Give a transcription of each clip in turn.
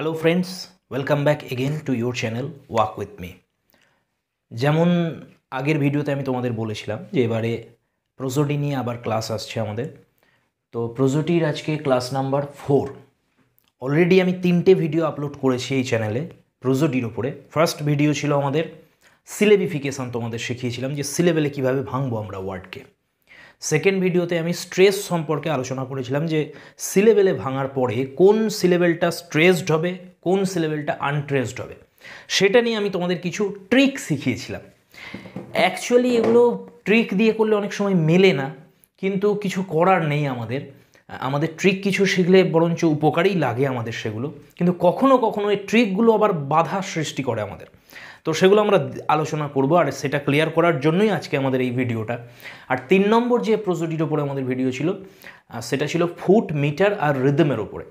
hello friends welcome back again to your channel walk with me যেমন আগের ভিডিওতে আমি তোমাদের বলেছিলাম যে এবারে প্রোজোটি নিয়ে আবার ক্লাস আসছে আমাদের তো প্রোজোটির আজকে ক্লাস নাম্বার ফোর অলরেডি আমি তিনটে ভিডিও আপলোড করেছি এই চ্যানেলে প্রোজোটির ওপরে ফার্স্ট ভিডিও ছিল আমাদের সিলেবিফিকেশান তোমাদের শিখিয়েছিলাম যে সিলেবেলে কীভাবে ভাঙবো আমরা ওয়ার্ডকে সেকেন্ড ভিডিওতে আমি স্ট্রেস সম্পর্কে আলোচনা করেছিলাম যে সিলেবেলে ভাঙার পরে কোন সিলেবেলটা স্ট্রেসড হবে কোন সিলেবেলটা আনট্রেসড হবে সেটা নিয়ে আমি তোমাদের কিছু ট্রিক শিখিয়েছিলাম অ্যাকচুয়ালি এগুলো ট্রিক দিয়ে করলে অনেক সময় মেলে না কিন্তু কিছু করার নেই আমাদের আমাদের ট্রিক কিছু শিখলে বরঞ্চ উপকারই লাগে আমাদের সেগুলো কিন্তু কখনো কখনো এই ট্রিকগুলো আবার বাধা সৃষ্টি করে আমাদের তো সেগুলো আমরা আলোচনা করব আর সেটা ক্লিয়ার করার জন্যই আজকে আমাদের এই ভিডিওটা আর তিন নম্বর যে প্রজেক্টির ওপরে আমাদের ভিডিও ছিল সেটা ছিল ফুট মিটার আর রিদমের ওপরে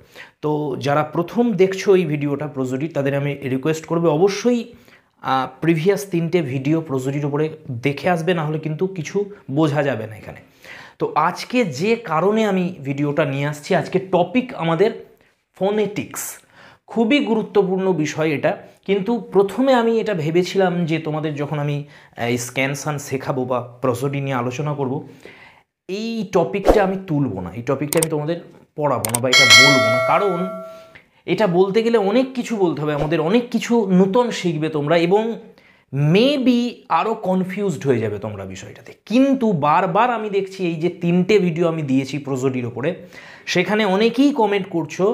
তো যারা প্রথম দেখছো এই ভিডিওটা প্রজেক্টির তাদের আমি রিকোয়েস্ট করবো অবশ্যই প্রিভিয়াস তিনটে ভিডিও প্রজেক্টির ওপরে দেখে আসবে না হলে কিন্তু কিছু বোঝা যাবে না এখানে তো আজকে যে কারণে আমি ভিডিওটা নিয়ে আসছি আজকে টপিক আমাদের ফোনেটিক্স খুবই গুরুত্বপূর্ণ বিষয় এটা কিন্তু প্রথমে আমি এটা ভেবেছিলাম যে তোমাদের যখন আমি স্ক্যান সান শেখাবো বা প্রসডি নিয়ে আলোচনা করব এই টপিকটা আমি তুলবো না এই টপিকটা আমি তোমাদের পড়াবো না বা এটা বলবো না কারণ এটা বলতে গেলে অনেক কিছু বলতে হবে আমাদের অনেক কিছু নূতন শিখবে তোমরা এবং মেবি আরও কনফিউজড হয়ে যাবে তোমরা বিষয়টাতে কিন্তু বারবার আমি দেখছি এই যে তিনটে ভিডিও আমি দিয়েছি প্রজোডির ওপরে সেখানে অনেকেই কমেন্ট করছো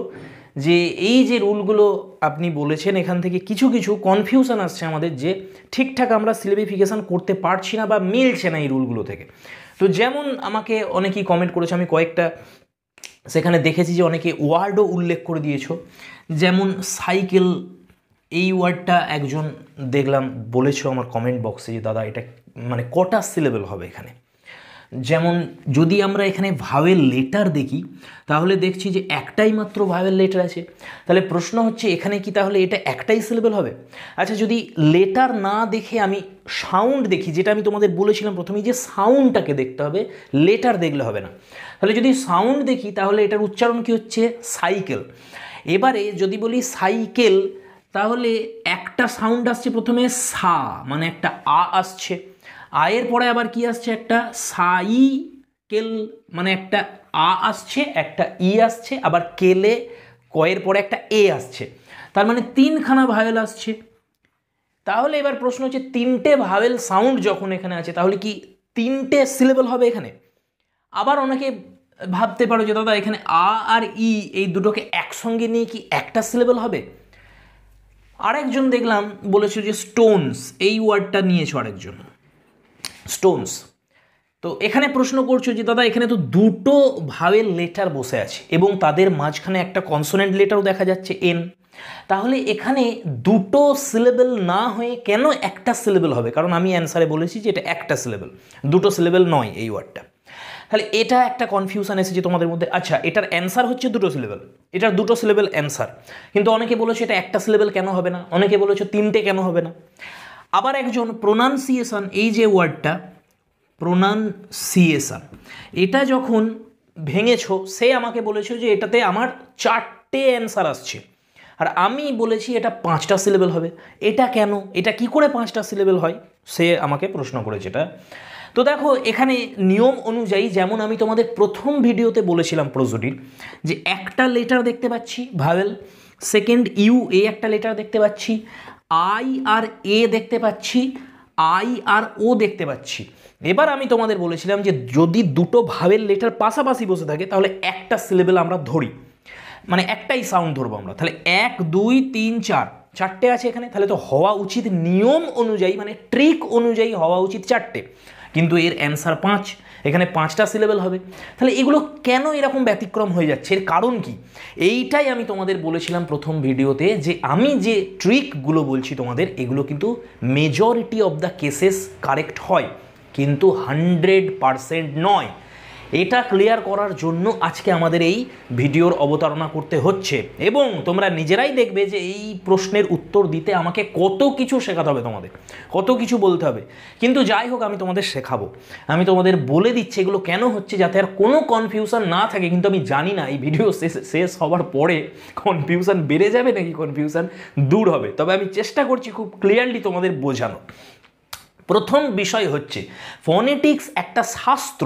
যে এই যে রুলগুলো আপনি বলেছেন এখান থেকে কিছু কিছু কনফিউশন আসছে আমাদের যে ঠিকঠাক আমরা সিলেবিফিকেশান করতে পারছি না বা মিলছে না এই রুলগুলো থেকে তো যেমন আমাকে অনেকেই কমেন্ট করেছে আমি কয়েকটা সেখানে দেখেছি যে অনেকে ওয়ার্ডও উল্লেখ করে দিয়েছ যেমন সাইকেল এই ওয়ার্ডটা একজন দেখলাম বলেছো আমার কমেন্ট বক্সে যে দাদা এটা মানে কটা সিলেবেল হবে এখানে যেমন যদি আমরা এখানে ভাওয়েল লেটার দেখি তাহলে দেখছি যে একটাই মাত্র ভাওয়েল লেটার আছে তাহলে প্রশ্ন হচ্ছে এখানে কি তাহলে এটা একটাই সিলেবেল হবে আচ্ছা যদি লেটার না দেখে আমি সাউন্ড দেখি যেটা আমি তোমাদের বলেছিলাম প্রথমে যে সাউন্ডটাকে দেখতে হবে লেটার দেখলে হবে না তাহলে যদি সাউন্ড দেখি তাহলে এটার উচ্চারণ কি হচ্ছে সাইকেল এবারে যদি বলি সাইকেল তাহলে একটা সাউন্ড আসছে প্রথমে সা মানে একটা আ আসছে আয়ের পরে আবার কি আসছে একটা সাই কেল মানে একটা আ আসছে একটা ই আসছে আবার কেলে কয়ের পরে একটা এ আসছে তার মানে তিনখানা ভাওয়েল আসছে তাহলে এবার প্রশ্ন হচ্ছে তিনটে ভাওয়েল সাউন্ড যখন এখানে আছে তাহলে কি তিনটে সিলেবল হবে এখানে আবার অনেকে ভাবতে পারো যে দাদা এখানে আ আর ই এই দুটোকে একসঙ্গে নিয়ে কি একটা সিলেবল হবে আরেকজন দেখলাম বলেছে যে স্টোনস এই ওয়ার্ডটা নিয়েছো আরেকজন স্টোনস তো এখানে প্রশ্ন করছো যে দাদা এখানে তো দুটো ভাওয়েল লেটার বসে আছে এবং তাদের মাঝখানে একটা কনসোনেন্ট লেটারও দেখা যাচ্ছে এন তাহলে এখানে দুটো সিলেবেল না হয়ে কেন একটা সিলেবেল হবে কারণ আমি অ্যান্সারে বলেছি যে এটা একটা সিলেবেল দুটো সিলেবেল নয় এই ওয়ার্ডটা তাহলে এটা একটা কনফিউশন এসেছে তোমাদের মধ্যে আচ্ছা এটার অ্যান্সার হচ্ছে দুটো সিলেবেল এটার দুটো সিলেবেল অ্যান্সার কিন্তু অনেকে বলেছে এটা একটা সিলেবেল কেন হবে না অনেকে বলেছে তিনটে কেন হবে না আবার একজন প্রোনাউন্সিয়েশন এই যে ওয়ার্ডটা প্রোনাউন্সিয়েশন এটা যখন ভেঙেছ সে আমাকে বলেছে যে এটাতে আমার চারটে অ্যান্সার আসছে আর আমি বলেছি এটা পাঁচটা সিলেবেল হবে এটা কেন এটা কি করে পাঁচটা সিলেবেল হয় সে আমাকে প্রশ্ন করেছে এটা তো দেখো এখানে নিয়ম অনুযায়ী যেমন আমি তোমাদের প্রথম ভিডিওতে বলেছিলাম প্রজুটির যে একটা লেটার দেখতে পাচ্ছি ভাবেল সেকেন্ড ইউ এ একটা লেটার দেখতে পাচ্ছি আই আর এ দেখতে পাচ্ছি আই আর ও দেখতে পাচ্ছি এবার আমি তোমাদের বলেছিলাম যে যদি দুটো ভাবের লেটার পাশাপাশি বসে থাকে তাহলে একটা সিলেবেল আমরা ধরি মানে একটাই সাউন্ড ধরবো আমরা তাহলে এক দুই তিন চার চারটে আছে এখানে তাহলে তো হওয়া উচিত নিয়ম অনুযায়ী মানে ট্রিক অনুযায়ী হওয়া উচিত চারটে কিন্তু এর অ্যান্সার পাঁচ এখানে পাঁচটা সিলেবেল হবে তাহলে এগুলো কেন এরকম ব্যতিক্রম হয়ে যাচ্ছে এর কারণ কি এইটাই আমি তোমাদের বলেছিলাম প্রথম ভিডিওতে যে আমি যে ট্রিকগুলো বলছি তোমাদের এগুলো কিন্তু majority of the cases correct হয় কিন্তু হান্ড্রেড পারসেন্ট নয় এটা ক্লিয়ার করার জন্য আজকে আমাদের এই ভিডিওর অবতারণা করতে হচ্ছে এবং তোমরা নিজেরাই দেখবে যে এই প্রশ্নের উত্তর দিতে আমাকে কত কিছু শেখাতে হবে তোমাদের কত কিছু বলতে হবে কিন্তু যাই হোক আমি তোমাদের শেখাবো আমি তোমাদের বলে দিচ্ছি এগুলো কেন হচ্ছে যাতে আর কোনো কনফিউশন না থাকে কিন্তু আমি জানি না এই ভিডিও শেষ শেষ হওয়ার পরে কনফিউশন বেড়ে যাবে নাকি কনফিউশন দূর হবে তবে আমি চেষ্টা করছি খুব ক্লিয়ারলি তোমাদের বোঝানো প্রথম বিষয় হচ্ছে ফনেটিক্স একটা শাস্ত্র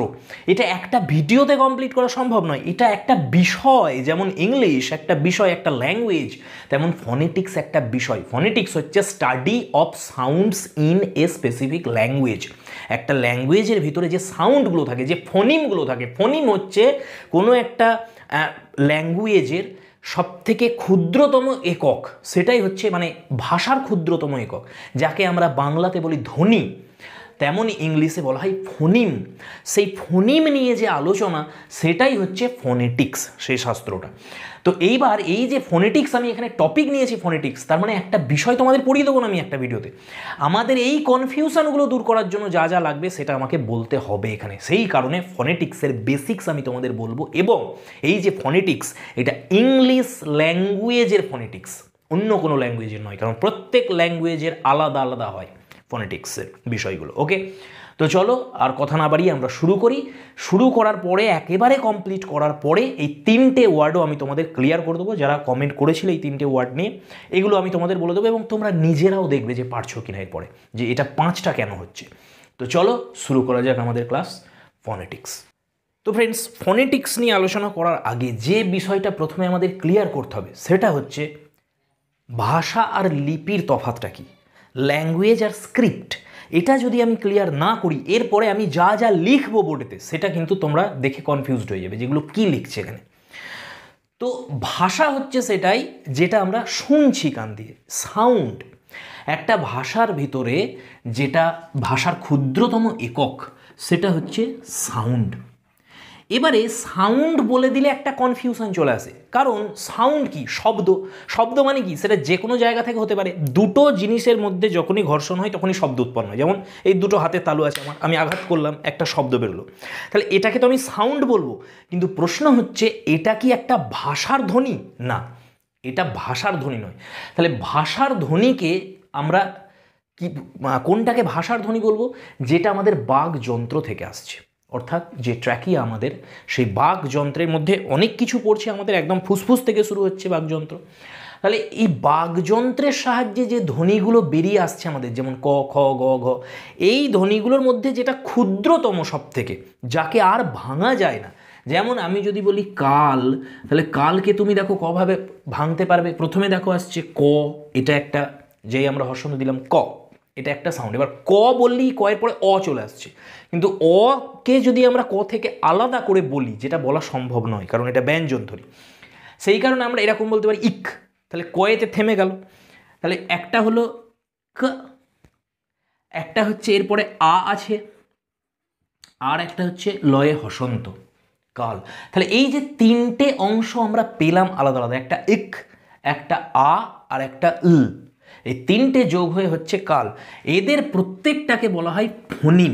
এটা একটা ভিডিওতে কমপ্লিট করা সম্ভব নয় এটা একটা বিষয় যেমন ইংলিশ একটা বিষয় একটা ল্যাঙ্গুয়েজ তেমন ফনেটিক্স একটা বিষয় ফনেটিক্স হচ্ছে study of sounds in a specific language একটা ল্যাঙ্গুয়েজের ভিতরে যে সাউন্ডগুলো থাকে যে ফোনিমগুলো থাকে ফোনিম হচ্ছে কোনো একটা ল্যাঙ্গুয়েজের সবথেকে ক্ষুদ্রতম একক সেটাই হচ্ছে মানে ভাষার ক্ষুদ্রতম একক যাকে আমরা বাংলাতে বলি ধনী তেমনই ইংলিশে বলা হয় ফোনিম সেই ফোনিম নিয়ে যে আলোচনা সেটাই হচ্ছে ফোনেটিক্স সেই শাস্ত্রটা তো এইবার এই যে ফোনেটিক্স আমি এখানে টপিক নিয়েছি ফোনেটিক্স তার মানে একটা বিষয় তোমাদের পড়িয়ে দেবো না আমি একটা ভিডিওতে আমাদের এই কনফিউশনগুলো দূর করার জন্য যা যা লাগবে সেটা আমাকে বলতে হবে এখানে সেই কারণে ফোনেটিক্সের বেসিক্স আমি তোমাদের বলবো এবং এই যে ফোনেটিক্স এটা ইংলিশ ল্যাঙ্গুয়েজের ফোনেটিক্স অন্য কোনো ল্যাঙ্গুয়েজের নয় কারণ প্রত্যেক ল্যাঙ্গুয়েজের আলাদা আলাদা হয় ফোনেটিক্সের বিষয়গুলো ওকে তো চলো আর কথা না বাড়িয়ে আমরা শুরু করি শুরু করার পরে একেবারে কমপ্লিট করার পরে এই তিনটে ওয়ার্ডও আমি তোমাদের ক্লিয়ার করে দেবো যারা কমেন্ট করেছিল এই তিনটে ওয়ার্ড নিয়ে এগুলো আমি তোমাদের বলে দেবো এবং তোমরা নিজেরাও দেখবে যে পারছো কিনা এরপরে যে এটা পাঁচটা কেন হচ্ছে তো চলো শুরু করা যাক আমাদের ক্লাস ফনেটিক্স তো ফ্রেন্ডস ফনেটিক্স নিয়ে আলোচনা করার আগে যে বিষয়টা প্রথমে আমাদের ক্লিয়ার করতে হবে সেটা হচ্ছে ভাষা আর লিপির তফাতটা কি ল্যাঙ্গুয়েজ আর স্ক্রিপ্ট এটা যদি আমি ক্লিয়ার না করি এরপরে আমি যা যা লিখবো বোর্ডেতে সেটা কিন্তু তোমরা দেখে কনফিউজড হয়ে যাবে যেগুলো কি লিখছে এখানে তো ভাষা হচ্ছে সেটাই যেটা আমরা শুনছি কান দিয়ে সাউন্ড একটা ভাষার ভিতরে যেটা ভাষার ক্ষুদ্রতম একক সেটা হচ্ছে সাউন্ড এবারে সাউন্ড বলে দিলে একটা কনফিউশন চলে আসে কারণ সাউন্ড কি শব্দ শব্দ মানে কি সেটা যে কোনো জায়গা থেকে হতে পারে দুটো জিনিসের মধ্যে যখনই ঘর্ষণ হয় তখনই শব্দ উৎপন্ন হয় যেমন এই দুটো হাতে তালু আছে আমার আমি আঘাত করলাম একটা শব্দ বেরোলো তাহলে এটাকে তো আমি সাউন্ড বলবো কিন্তু প্রশ্ন হচ্ছে এটা কি একটা ভাষার ধ্বনি না এটা ভাষার ধ্বনি নয় তাহলে ভাষার ধ্বনিকে আমরা কি কোনটাকে ভাষার ধ্বনি বলবো যেটা আমাদের বাঘ যন্ত্র থেকে আসছে অর্থাৎ যে ট্র্যাকিয়া আমাদের সেই বাঘ যন্ত্রের মধ্যে অনেক কিছু পড়ছে আমাদের একদম ফুসফুস থেকে শুরু হচ্ছে যন্ত্র তাহলে এই যন্ত্রের সাহায্যে যে ধ্বনিগুলো বেরিয়ে আসছে আমাদের যেমন ক খ গ ঘ এই ধ্বনিগুলোর মধ্যে যেটা ক্ষুদ্রতম সব থেকে যাকে আর ভাঙা যায় না যেমন আমি যদি বলি কাল তাহলে কালকে তুমি দেখো কভাবে ভাঙতে পারবে প্রথমে দেখো আসছে ক এটা একটা যেই আমরা হর্ষণ দিলাম ক এটা একটা সাউন্ড এবার ক বললেই কয়ের পরে অ চলে আসছে কিন্তু অকে যদি আমরা ক থেকে আলাদা করে বলি যেটা বলা সম্ভব নয় কারণ এটা ব্যঞ্জন ধরি সেই কারণে আমরা এরকম বলতে পারি ইক তাহলে কয়েতে থেমে গেল তাহলে একটা হলো ক একটা হচ্ছে এরপরে আ আছে আর একটা হচ্ছে লয়ে হসন্ত কাল তাহলে এই যে তিনটে অংশ আমরা পেলাম আলাদা আলাদা একটা ইক একটা আ আর একটা ই এই তিনটে যোগ হয়ে হচ্ছে কাল এদের প্রত্যেকটাকে বলা হয় ফোনিম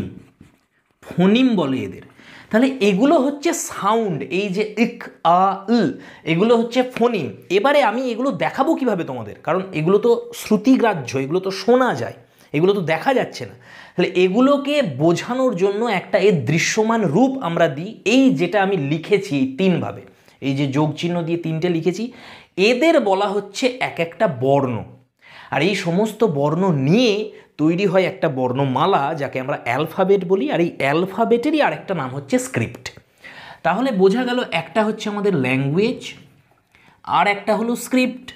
ফোনিম বলে এদের তাহলে এগুলো হচ্ছে সাউন্ড এই যে ইক আ ই এগুলো হচ্ছে ফোনিম এবারে আমি এগুলো দেখাবো কিভাবে তোমাদের কারণ এগুলো তো শ্রুতিগ্রাহ্য এগুলো তো শোনা যায় এগুলো তো দেখা যাচ্ছে না তাহলে এগুলোকে বোঝানোর জন্য একটা এর দৃশ্যমান রূপ আমরা দিই এই যেটা আমি লিখেছি তিনভাবে এই যে যোগ চিহ্ন দিয়ে তিনটে লিখেছি এদের বলা হচ্ছে এক একটা বর্ণ আর এই সমস্ত বর্ণ নিয়ে তৈরি হয় একটা বর্ণমালা যাকে আমরা অ্যালফাবেট বলি আর এই অ্যালফাবেটেরই আরেকটা নাম হচ্ছে স্ক্রিপ্ট তাহলে বোঝা গেল একটা হচ্ছে আমাদের ল্যাঙ্গুয়েজ আর একটা হলো স্ক্রিপ্ট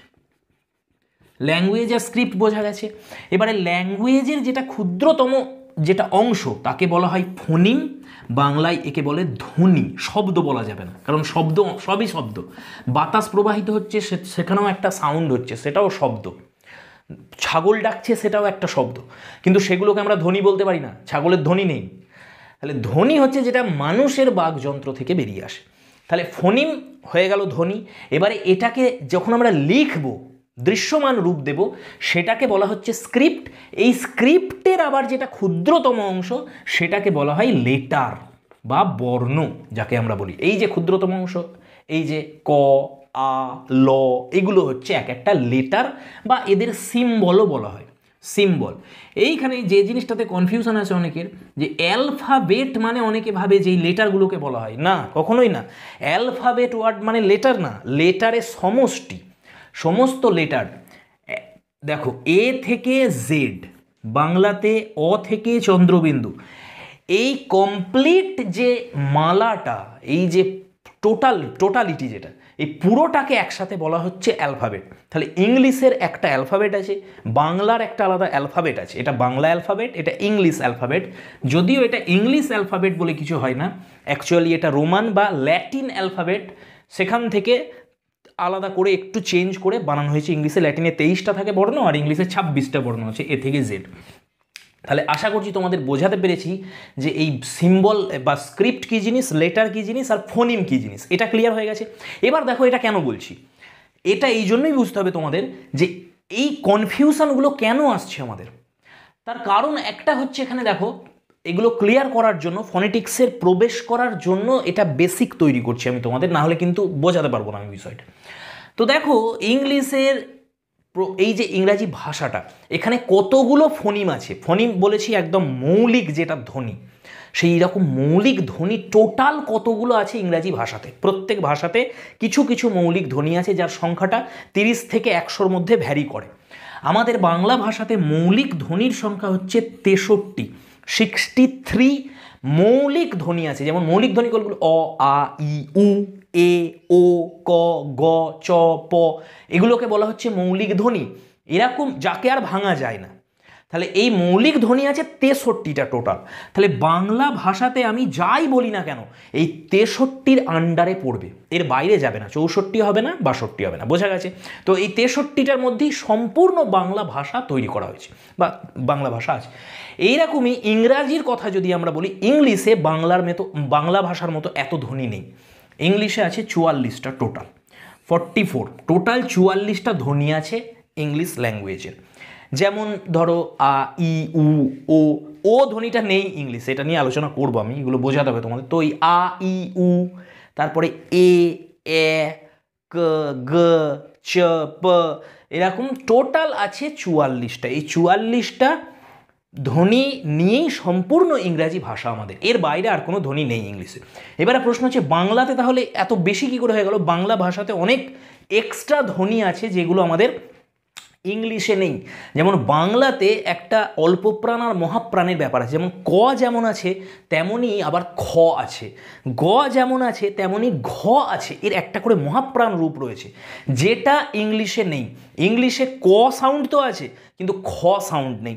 ল্যাঙ্গুয়েজ আর স্ক্রিপ্ট বোঝা গেছে এবারে ল্যাঙ্গুয়েজের যেটা ক্ষুদ্রতম যেটা অংশ তাকে বলা হয় ফোনিম বাংলায় একে বলে ধ্বনি শব্দ বলা যাবে না কারণ শব্দ সবই শব্দ বাতাস প্রবাহিত হচ্ছে সেখানেও একটা সাউন্ড হচ্ছে সেটাও শব্দ ছাগল ডাকছে সেটাও একটা শব্দ কিন্তু সেগুলোকে আমরা ধ্বনি বলতে পারি না ছাগলের ধ্বনি নেই তাহলে ধ্বনি হচ্ছে যেটা মানুষের বাকযন্ত্র থেকে বেরিয়ে আসে তাহলে ফোনিম হয়ে গেল ধ্বনি এবারে এটাকে যখন আমরা লিখব দৃশ্যমান রূপ দেব সেটাকে বলা হচ্ছে স্ক্রিপ্ট এই স্ক্রিপ্টের আবার যেটা ক্ষুদ্রতম অংশ সেটাকে বলা হয় লেটার বা বর্ণ যাকে আমরা বলি এই যে ক্ষুদ্রতম অংশ এই যে ক আ ল এগুলো হচ্ছে এক একটা লেটার বা এদের সিম্বলও বলা হয় সিম্বল এইখানে যে জিনিসটাতে কনফিউশন আছে অনেকের যে অ্যালফাবেট মানে অনেকে ভাবে যে লেটারগুলোকে বলা হয় না কখনোই না অ্যালফাবেট ওয়ার্ড মানে লেটার না লেটারের সমষ্টি সমস্ত লেটার দেখো এ থেকে জেড বাংলাতে অ থেকে চন্দ্রবিন্দু এই কমপ্লিট যে মালাটা এই যে টোটাল টোটালিটি যেটা এই পুরোটাকে একসাথে বলা হচ্ছে অ্যালফাবেট তাহলে ইংলিশের একটা অ্যালফাবেট আছে বাংলার একটা আলাদা অ্যালফাবেট আছে এটা বাংলা অ্যালফাবেট এটা ইংলিশ অ্যালফাবেট যদিও এটা ইংলিশ অ্যালফাবেট বলে কিছু হয় না অ্যাকচুয়ালি এটা রোমান বা ল্যাটিন অ্যালফাবেট সেখান থেকে আলাদা করে একটু চেঞ্জ করে বানানো হয়েছে ইংলিশে ল্যাটিনে তেইশটা থাকে বর্ণ আর ইংলিশে ছাব্বিশটা বর্ণ আছে এ থেকে জেড তাহলে আশা করছি তোমাদের বোঝাতে পেরেছি যে এই সিম্বল বা স্ক্রিপ্ট কী জিনিস লেটার কী জিনিস আর ফোনিম কী জিনিস এটা ক্লিয়ার হয়ে গেছে এবার দেখো এটা কেন বলছি এটা এই জন্যই বুঝতে হবে তোমাদের যে এই কনফিউশনগুলো কেন আসছে আমাদের তার কারণ একটা হচ্ছে এখানে দেখো এগুলো ক্লিয়ার করার জন্য ফনেটিক্সের প্রবেশ করার জন্য এটা বেসিক তৈরি করছি আমি তোমাদের না হলে কিন্তু বোঝাতে পারবো না আমি বিষয়টা তো দেখো ইংলিশের এই যে ইংরাজি ভাষাটা এখানে কতগুলো ফোনিম আছে ফোনিম বলেছি একদম মৌলিক যেটা ধ্বনি সেই রকম মৌলিক ধ্বনি টোটাল কতগুলো আছে ইংরাজি ভাষাতে প্রত্যেক ভাষাতে কিছু কিছু মৌলিক ধ্বনি আছে যার সংখ্যাটা তিরিশ থেকে একশোর মধ্যে ভ্যারি করে আমাদের বাংলা ভাষাতে মৌলিক ধ্বনির সংখ্যা হচ্ছে তেষট্টি সিক্সটি থ্রি মৌলিক ধ্বনি আছে যেমন মৌলিক ধ্বনি কলগুলো অ আ ই উ এ ও ক গ চ প এগুলোকে বলা হচ্ছে মৌলিক ধ্বনি এরকম যাকে আর ভাঙা যায় না তাহলে এই মৌলিক ধ্বনি আছে তেষট্টিটা টোটাল তাহলে বাংলা ভাষাতে আমি যাই বলি না কেন এই তেষট্টির আন্ডারে পড়বে এর বাইরে যাবে না চৌষট্টি হবে না বাষট্টি হবে না বোঝা গেছে তো এই তেষট্টিটার মধ্যেই সম্পূর্ণ বাংলা ভাষা তৈরি করা হয়েছে বা বাংলা ভাষা আছে এইরকমই ইংরাজির কথা যদি আমরা বলি ইংলিশে বাংলার মতো বাংলা ভাষার মতো এত ধ্বনি নেই ইংলিশে আছে চুয়াল্লিশটা টোটাল ফর্টি ফোর টোটাল চুয়াল্লিশটা ধ্বনি আছে ইংলিশ ল্যাঙ্গুয়েজের যেমন ধরো আ ই উ ও ও ধ্বনিটা নেই ইংলিশে এটা নিয়ে আলোচনা করবো আমি এগুলো বোঝাতে হবে তোমাদের তো ওই আ ই উ তারপরে এ এ ক গ চ প এরকম টোটাল আছে চুয়াল্লিশটা এই চুয়াল্লিশটা ধ্বনি নিয়েই সম্পূর্ণ ইংরাজি ভাষা আমাদের এর বাইরে আর কোনো ধ্বনি নেই ইংলিশে এবারে প্রশ্ন হচ্ছে বাংলাতে তাহলে এত বেশি কী করে হয়ে গেল বাংলা ভাষাতে অনেক এক্সট্রা ধ্বনি আছে যেগুলো আমাদের ইংলিশে নেই যেমন বাংলাতে একটা অল্পপ্রাণ আর মহাপ্রাণের ব্যাপার আছে যেমন ক যেমন আছে তেমনই আবার খ আছে গ যেমন আছে তেমনই ঘ আছে এর একটা করে মহাপ্রাণ রূপ রয়েছে যেটা ইংলিশে নেই ইংলিশে ক সাউন্ড তো আছে কিন্তু খ সাউন্ড নেই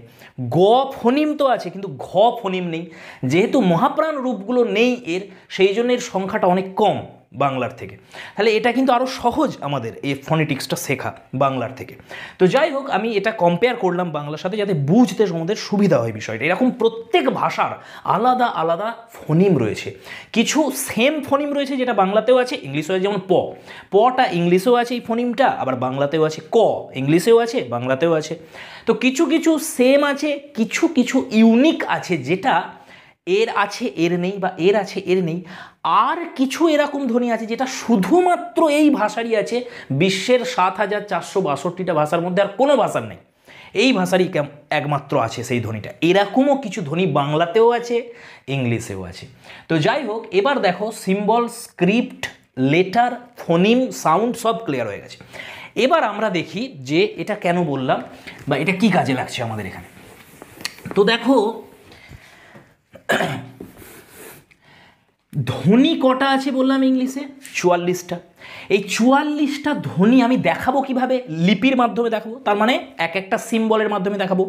গ ফনিম তো আছে কিন্তু ঘ ফনিম নেই যেহেতু মহাপ্রাণ রূপগুলো নেই এর সেই জন্য এর সংখ্যাটা অনেক কম বাংলার থেকে তাহলে এটা কিন্তু আরও সহজ আমাদের এই ফনেটিক্সটা শেখা বাংলার থেকে তো যাই হোক আমি এটা কম্পেয়ার করলাম বাংলার সাথে যাতে বুঝতে আমাদের সুবিধা হয় বিষয়টা এরকম প্রত্যেক ভাষার আলাদা আলাদা ফনিম রয়েছে কিছু সেম ফনিম রয়েছে যেটা বাংলাতেও আছে ইংলিশেও আছে যেমন প পটা ইংলিশেও আছে এই ফনিমটা আবার বাংলাতেও আছে ক ইংলিশেও আছে বাংলাতেও আছে তো কিছু কিছু সেম আছে কিছু কিছু ইউনিক আছে যেটা এর আছে এর নেই বা এর আছে এর নেই আর কিছু এরকম ধ্বনি আছে যেটা শুধুমাত্র এই ভাষারই আছে বিশ্বের সাত হাজার চারশো বাষট্টিটা ভাষার মধ্যে আর কোনো ভাষার নেই এই ভাষারই একমাত্র আছে সেই ধ্বনিটা এরকমও কিছু ধ্বনি বাংলাতেও আছে ইংলিশেও আছে তো যাই হোক এবার দেখো symbol script letter phoneme sound সব ক্লিয়ার হয়ে গেছে এবার আমরা দেখি যে এটা কেন বললাম বা এটা কি কাজে লাগছে আমাদের এখানে তো দেখো ধ্বনি কটা আছে বললাম ইংলিশে চুয়াল্লিশটা এই চুয়াল্লিশটা ধ্বনি আমি দেখাবো কিভাবে লিপির মাধ্যমে দেখাবো তার মানে এক একটা সিম্বলের মাধ্যমে দেখাবো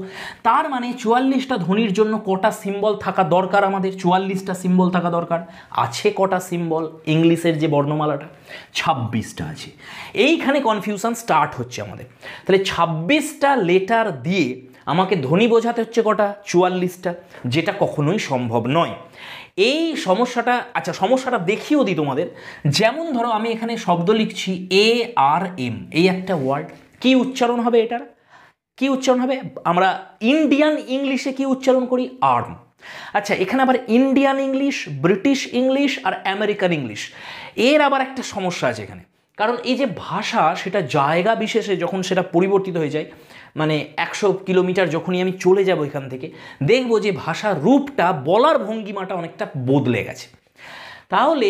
তার মানে চুয়াল্লিশটা ধ্বনির জন্য কটা সিম্বল থাকা দরকার আমাদের চুয়াল্লিশটা সিম্বল থাকা দরকার আছে কটা সিম্বল ইংলিশের যে বর্ণমালাটা ছাব্বিশটা আছে এইখানে কনফিউশন স্টার্ট হচ্ছে আমাদের তাহলে ছাব্বিশটা লেটার দিয়ে আমাকে ধ্বনি বোঝাতে হচ্ছে কটা চুয়াল্লিশটা যেটা কখনোই সম্ভব নয় এই সমস্যাটা আচ্ছা সমস্যাটা দেখিয়েও দিই তোমাদের যেমন ধরো আমি এখানে শব্দ লিখছি এ আর এম এই একটা ওয়ার্ড কি উচ্চারণ হবে এটার কি উচ্চারণ হবে আমরা ইন্ডিয়ান ইংলিশে কি উচ্চারণ করি আর্ম আচ্ছা এখানে আবার ইন্ডিয়ান ইংলিশ ব্রিটিশ ইংলিশ আর আমেরিকান ইংলিশ এর আবার একটা সমস্যা আছে এখানে কারণ এই যে ভাষা সেটা জায়গা বিশেষে যখন সেটা পরিবর্তিত হয়ে যায় মানে একশো কিলোমিটার যখনই আমি চলে যাব এখান থেকে দেখব যে ভাষার রূপটা বলার ভঙ্গিমাটা অনেকটা বদলে গেছে তাহলে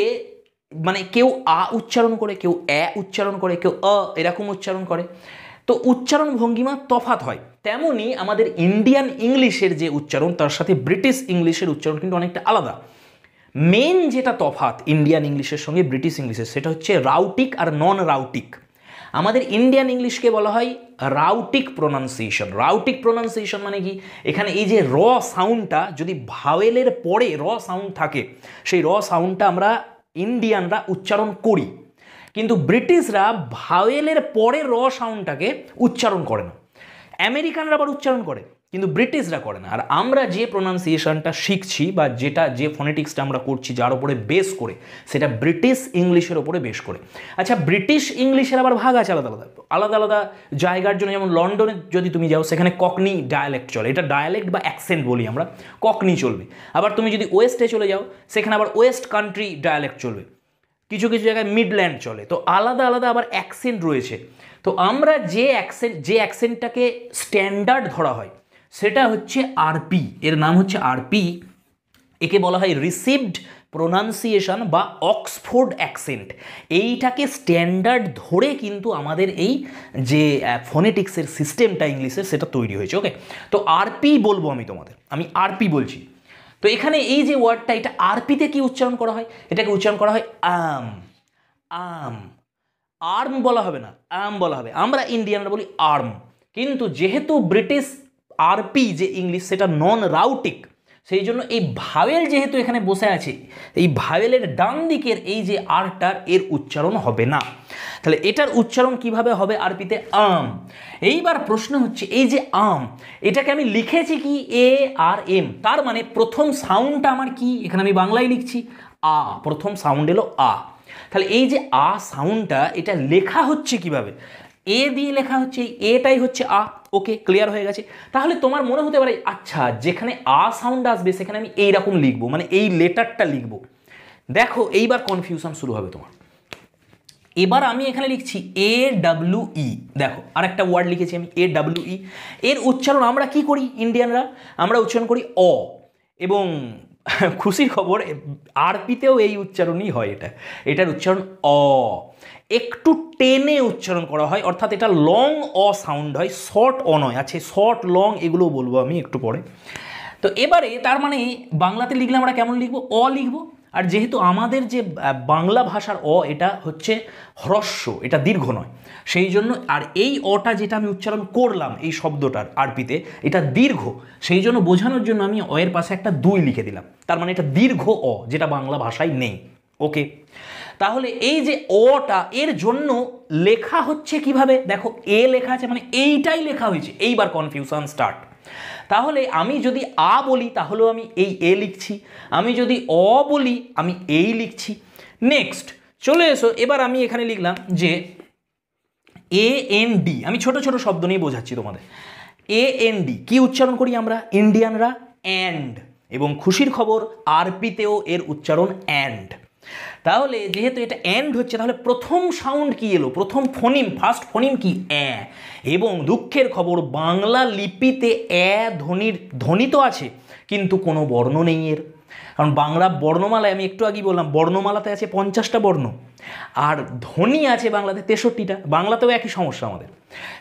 মানে কেউ আ উচ্চারণ করে কেউ অ্যা উচ্চারণ করে কেউ অ এরকম উচ্চারণ করে তো উচ্চারণ ভঙ্গিমা তফাত হয় তেমনই আমাদের ইন্ডিয়ান ইংলিশের যে উচ্চারণ তার সাথে ব্রিটিশ ইংলিশের উচ্চারণ কিন্তু অনেকটা আলাদা মেন যেটা তফাত ইন্ডিয়ান ইংলিশের সঙ্গে ব্রিটিশ ইংলিশের সেটা হচ্ছে রাউটিক আর নন রাউটিক আমাদের ইন্ডিয়ান ইংলিশকে বলা হয় রাউটিক প্রোনাউন্সিয়েশন রাউটিক প্রোনাউন্সিয়েশন মানে কি এখানে এই যে র সাউন্ডটা যদি ভাওয়েলের পরে র সাউন্ড থাকে সেই র সাউন্ডটা আমরা ইন্ডিয়ানরা উচ্চারণ করি কিন্তু ব্রিটিশরা ভাওয়েলের পরে র সাউন্ডটাকে উচ্চারণ করে না আমেরিকানরা আবার উচ্চারণ করে কিন্তু ব্রিটিশরা করে না আর আমরা যে প্রোনাউন্সিয়েশনটা শিখছি বা যেটা যে ফোনেটিক্সটা আমরা করছি যার উপরে বেস করে সেটা ব্রিটিশ ইংলিশের ওপরে বেস করে আচ্ছা ব্রিটিশ ইংলিশের আবার ভাগ আছে আলাদা আলাদা আলাদা আলাদা জায়গার জন্য যেমন লন্ডনে যদি তুমি যাও সেখানে ককনি ডায়ালেক্ট চলে এটা ডায়ালেক্ট বা অ্যাকসেন্ট বলি আমরা ককনি চলবে আবার তুমি যদি ওয়েস্টে চলে যাও সেখানে আবার ওয়েস্ট কান্ট্রি ডায়ালেক্ট চলবে কিছু কিছু জায়গায় মিডল্যান্ড চলে তো আলাদা আলাদা আবার অ্যাকসেন্ট রয়েছে তো আমরা যে অ্যাকসেন্ট যে অ্যাকসেন্টটাকে স্ট্যান্ডার্ড ধরা হয় সেটা হচ্ছে আরপি এর নাম হচ্ছে আরপি একে বলা হয় রিসিভড প্রোনাউন্সিয়েশন বা অক্সফোর্ড অ্যাকসেন্ট এইটাকে স্ট্যান্ডার্ড ধরে কিন্তু আমাদের এই যে ফোনেটিক্সের সিস্টেমটা ইংলিশের সেটা তৈরি হয়েছে ওকে তো আরপি বলবো আমি তোমাদের আমি আরপি বলছি তো এখানে এই যে ওয়ার্ডটা এটা আরপিতে কি উচ্চারণ করা হয় এটাকে উচ্চারণ করা হয় আম আম আর্ম বলা হবে না আম বলা হবে আমরা ইন্ডিয়ানরা বলি আর্ম কিন্তু যেহেতু ব্রিটিশ আরপি যে ইংলিশ সেটা নন রাউটিক সেই জন্য এই ভাওয়েল যেহেতু এখানে বসে আছে এই ভাওয়েলের ডান দিকের এই যে আরটার এর উচ্চারণ হবে না তাহলে এটার উচ্চারণ কিভাবে হবে আরপিতে আম এইবার প্রশ্ন হচ্ছে এই যে আম এটাকে আমি লিখেছি কি এ আর এম তার মানে প্রথম সাউন্ডটা আমার কি এখানে আমি বাংলায় লিখছি আ প্রথম সাউন্ড এলো আ তাহলে এই যে আ সাউন্ডটা এটা লেখা হচ্ছে কিভাবে এ দিয়ে লেখা হচ্ছে এই এটাই হচ্ছে আ ওকে ক্লিয়ার হয়ে গেছে তাহলে তোমার মনে হতে পারে আচ্ছা যেখানে আ সাউন্ড আসবে সেখানে আমি এইরকম লিখবো মানে এই লেটারটা লিখবো দেখো এইবার কনফিউশন শুরু হবে তোমার এবার আমি এখানে লিখছি এ ডাব্লিউ ই দেখো আর একটা ওয়ার্ড লিখেছি আমি এ ডাব্লিউ ই এর উচ্চারণ আমরা কি করি ইন্ডিয়ানরা আমরা উচ্চারণ করি অ এবং খুশির খবর আরপিতেও এই উচ্চারণই হয় এটা এটার উচ্চারণ অ একটু টেনে উচ্চারণ করা হয় অর্থাৎ এটা লং অ সাউন্ড হয় শর্ট অ নয় আছে আচ্ছা, শর্ট লং এগুলো বলবো আমি একটু পরে তো এবারে তার মানে বাংলাতে লিখলে আমরা কেমন লিখবো অ লিখবো আর যেহেতু আমাদের যে বাংলা ভাষার অ এটা হচ্ছে হ্রস্ব এটা দীর্ঘ নয় সেই জন্য আর এই অটা যেটা আমি উচ্চারণ করলাম এই শব্দটার আরপিতে এটা দীর্ঘ সেই জন্য বোঝানোর জন্য আমি অ এর পাশে একটা দুই লিখে দিলাম তার মানে এটা দীর্ঘ অ যেটা বাংলা ভাষায় নেই ওকে তাহলে এই যে অটা এর জন্য লেখা হচ্ছে কিভাবে দেখো এ লেখা আছে মানে এইটাই লেখা হয়েছে এইবার কনফিউশন স্টার্ট তাহলে আমি যদি আ বলি তাহলেও আমি এই এ লিখছি আমি যদি অ বলি আমি এই লিখছি নেক্সট চলে এসো এবার আমি এখানে লিখলাম যে এ এন ডি আমি ছোট ছোট শব্দ নিয়ে বোঝাচ্ছি তোমাদের এ এন ডি কী উচ্চারণ করি আমরা ইন্ডিয়ানরা অ্যান্ড এবং খুশির খবর আরপিতেও এর উচ্চারণ অ্যান্ড তাহলে যেহেতু এটা অ্যান্ড হচ্ছে তাহলে প্রথম সাউন্ড কি এলো প্রথম ফোনিম ফার্স্ট ফোনিম কি অ্যা এবং দুঃখের খবর বাংলা লিপিতে অ্যা ধ্বনির ধ্বনি তো আছে কিন্তু কোনো বর্ণ নেই এর কারণ বাংলা বর্ণমালায় আমি একটু আগেই বললাম বর্ণমালাতে আছে পঞ্চাশটা বর্ণ আর ধ্বনি আছে বাংলাতে তেষট্টিটা বাংলাতেও একই সমস্যা আমাদের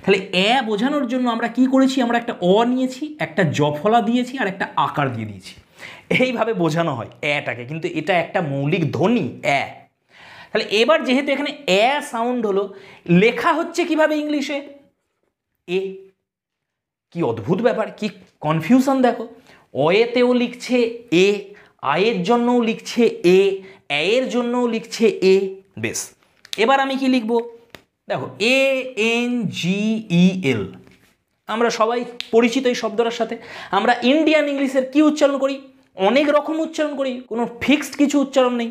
তাহলে অ্যা বোঝানোর জন্য আমরা কি করেছি আমরা একটা অ নিয়েছি একটা জফলা দিয়েছি আর একটা আকার দিয়ে দিয়েছি এইভাবে বোঝানো হয় অ্যাটাকে কিন্তু এটা একটা মৌলিক ধ্বনি অ্যা তাহলে এবার যেহেতু এখানে অ্যা সাউন্ড হলো লেখা হচ্ছে কিভাবে ইংলিশে এ কি অদ্ভুত ব্যাপার কি কনফিউশন দেখো অয়েতেও লিখছে এ আয়ের জন্যও লিখছে এ এর জন্যও লিখছে এ বেশ এবার আমি কি লিখব দেখো এ এন জি ই এল আমরা সবাই পরিচিত এই শব্দটার সাথে আমরা ইন্ডিয়ান ইংলিশের কি উচ্চারণ করি অনেক রকম উচ্চারণ করি কোনো ফিক্সড কিছু উচ্চারণ নেই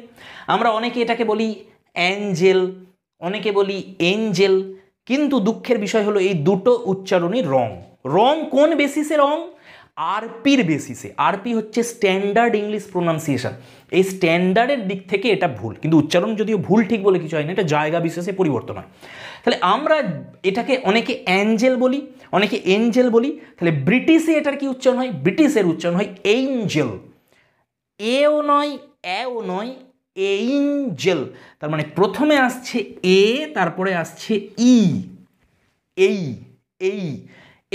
আমরা অনেকে এটাকে বলি অ্যাঞ্জেল অনেকে বলি এঞ্জেল কিন্তু দুঃখের বিষয় হলো এই দুটো উচ্চারণই রং রং কোন বেসিসে রং আরপির বেসিসে আরপি হচ্ছে স্ট্যান্ডার্ড ইংলিশ প্রোনাউন্সিয়েশন এই স্ট্যান্ডার্ডের দিক থেকে এটা ভুল কিন্তু উচ্চারণ যদিও ভুল ঠিক বলে কিছু হয় না এটা জায়গা বিশেষে পরিবর্তন হয় তাহলে আমরা এটাকে অনেকে অ্যাঞ্জেল বলি অনেকে এঞ্জেল বলি তাহলে ব্রিটিশে এটার কি উচ্চারণ হয় ব্রিটিশের উচ্চারণ হয় এঞ্জেল এও নয় এও নয় এঞ্জেল তার মানে প্রথমে আসছে এ তারপরে আসছে ই এই এই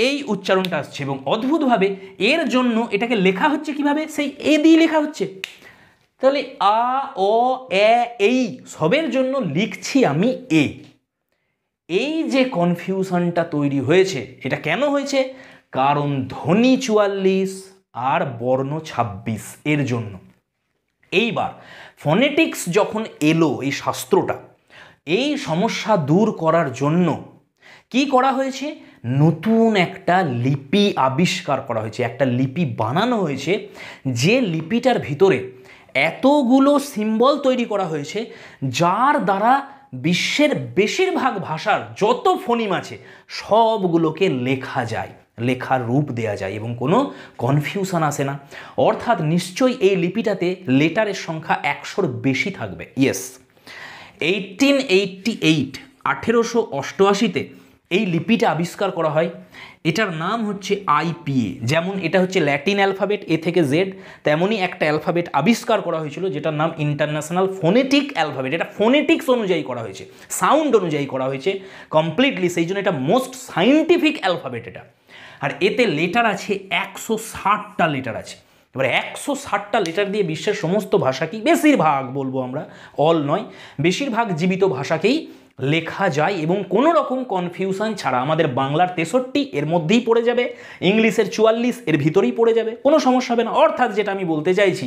এই উচ্চারণটা আসছে এবং অদ্ভুতভাবে এর জন্য এটাকে লেখা হচ্ছে কিভাবে সেই এ দিয়ে লেখা হচ্ছে তাহলে আ অ এ এই সবের জন্য লিখছি আমি এ এই যে কনফিউশনটা তৈরি হয়েছে এটা কেন হয়েছে কারণ ধ্বনি চুয়াল্লিশ আর বর্ণ ২৬ এর জন্য এইবার ফনেটিক্স যখন এলো এই শাস্ত্রটা এই সমস্যা দূর করার জন্য কি করা হয়েছে নতুন একটা লিপি আবিষ্কার করা হয়েছে একটা লিপি বানানো হয়েছে যে লিপিটার ভিতরে এতগুলো সিম্বল তৈরি করা হয়েছে যার দ্বারা বিশ্বের বেশিরভাগ ভাষার যত ফোনিম আছে সবগুলোকে লেখা যায় লেখার রূপ দেয়া যায় এবং কোনো কনফিউশন আসে না অর্থাৎ নিশ্চয়ই এই লিপিটাতে লেটারের সংখ্যা একশোর বেশি থাকবে ইয়েস এইটিন এইটটি এইট আঠেরোশো অষ্টআশিতে এই লিপিটা আবিষ্কার করা হয় এটার নাম হচ্ছে আইপিএ যেমন এটা হচ্ছে ল্যাটিন অ্যালফাবেট এ থেকে জেড তেমনই একটা অ্যালফাবেট আবিষ্কার করা হয়েছিল যেটার নাম ইন্টারন্যাশনাল ফোনেটিক অ্যালফাবেট এটা ফোনেটিক্স অনুযায়ী করা হয়েছে সাউন্ড অনুযায়ী করা হয়েছে কমপ্লিটলি সেই জন্য এটা মোস্ট সাইন্টিফিক অ্যালফাবেট এটা আর এতে লেটার আছে একশো ষাটটা লেটার আছে এবার একশো ষাটটা লেটার দিয়ে বিশ্বের সমস্ত ভাষাকেই বেশিরভাগ বলবো আমরা অল নয় বেশিরভাগ জীবিত ভাষাকেই লেখা যায় এবং কোনো রকম কনফিউশন ছাড়া আমাদের বাংলার তেষট্টি এর মধ্যেই পড়ে যাবে ইংলিশের চুয়াল্লিশ এর ভিতরেই পড়ে যাবে কোনো সমস্যা হবে না অর্থাৎ যেটা আমি বলতে চাইছি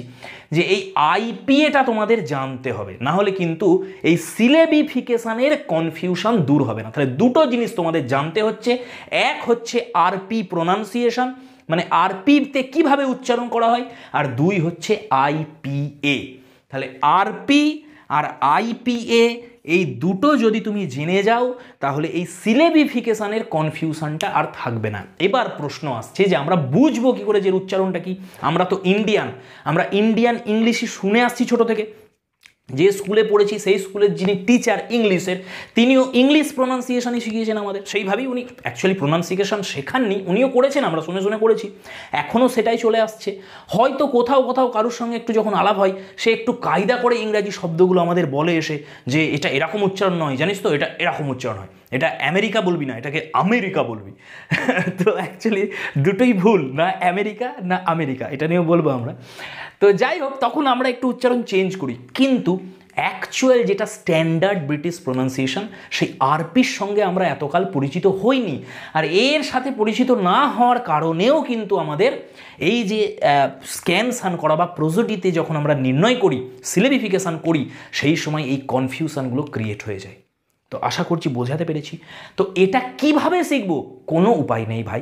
যে এই আইপিএটা তোমাদের জানতে হবে না হলে কিন্তু এই সিলেবিফিকেশানের কনফিউশন দূর হবে না তাহলে দুটো জিনিস তোমাদের জানতে হচ্ছে এক হচ্ছে আরপি প্রোনাউন্সিয়েশন মানে আরপিতে কিভাবে উচ্চারণ করা হয় আর দুই হচ্ছে আইপিএ তাহলে আরপি আর আইপিএ এই দুটো যদি তুমি জেনে যাও তাহলে এই সিলেবিফিকেশানের কনফিউশনটা আর থাকবে না এবার প্রশ্ন আসছে যে আমরা বুঝবো কী করে যে উচ্চারণটা কি আমরা তো ইন্ডিয়ান আমরা ইন্ডিয়ান ইংলিশই শুনে আসছি ছোট থেকে যে স্কুলে পড়েছি সেই স্কুলের যিনি টিচার ইংলিশের তিনিও ইংলিশ প্রোনাউন্সিয়েশনই শিখিয়েছেন আমাদের সেইভাবেই উনি অ্যাকচুয়ালি প্রোনাউন্সিয়েশন শেখাননি উনিও করেছেন আমরা শুনে শুনে করেছি এখনও সেটাই চলে আসছে হয়তো কোথাও কোথাও কারোর সঙ্গে একটু যখন আলাপ হয় সে একটু কায়দা করে ইংরাজি শব্দগুলো আমাদের বলে এসে যে এটা এরকম উচ্চারণ নয় জানিস তো এটা এরকম উচ্চারণ হয় এটা আমেরিকা বলবি না এটাকে আমেরিকা বলবি তো অ্যাকচুয়ালি দুটোই ভুল না আমেরিকা না আমেরিকা এটা নিয়েও বলবো আমরা তো যাই হোক তখন আমরা একটু উচ্চারণ চেঞ্জ করি কিন্তু অ্যাকচুয়াল যেটা স্ট্যান্ডার্ড ব্রিটিশ প্রোনাউন্সিয়েশন সেই আরপির সঙ্গে আমরা এতকাল পরিচিত হইনি আর এর সাথে পরিচিত না হওয়ার কারণেও কিন্তু আমাদের এই যে স্ক্যান সান করা বা প্রজোটিতে যখন আমরা নির্ণয় করি সিলেবিফিকেশান করি সেই সময় এই কনফিউশনগুলো ক্রিয়েট হয়ে যায় তো আশা করছি বোঝাতে পেরেছি তো এটা কিভাবে শিখবো কোনো উপায় নেই ভাই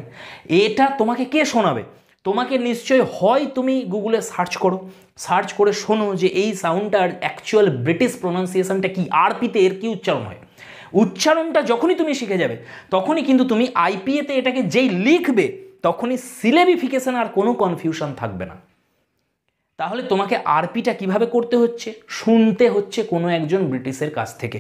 এটা তোমাকে কে শোনাবে তোমাকে নিশ্চয় হয় তুমি গুগলে সার্চ করো সার্চ করে শোনো যে এই সাউন্ডটার অ্যাকচুয়াল ব্রিটিশ প্রোনাউন্সিয়েশনটা কি আরপিতে এর কি উচ্চারণ হয় উচ্চারণটা যখনই তুমি শিখে যাবে তখনই কিন্তু তুমি আইপিএতে এটাকে যেই লিখবে তখনই সিলেবিফিকেশান আর কোনো কনফিউশন থাকবে না তাহলে তোমাকে আরপিটা কিভাবে করতে হচ্ছে শুনতে হচ্ছে কোনো একজন ব্রিটিশের কাছ থেকে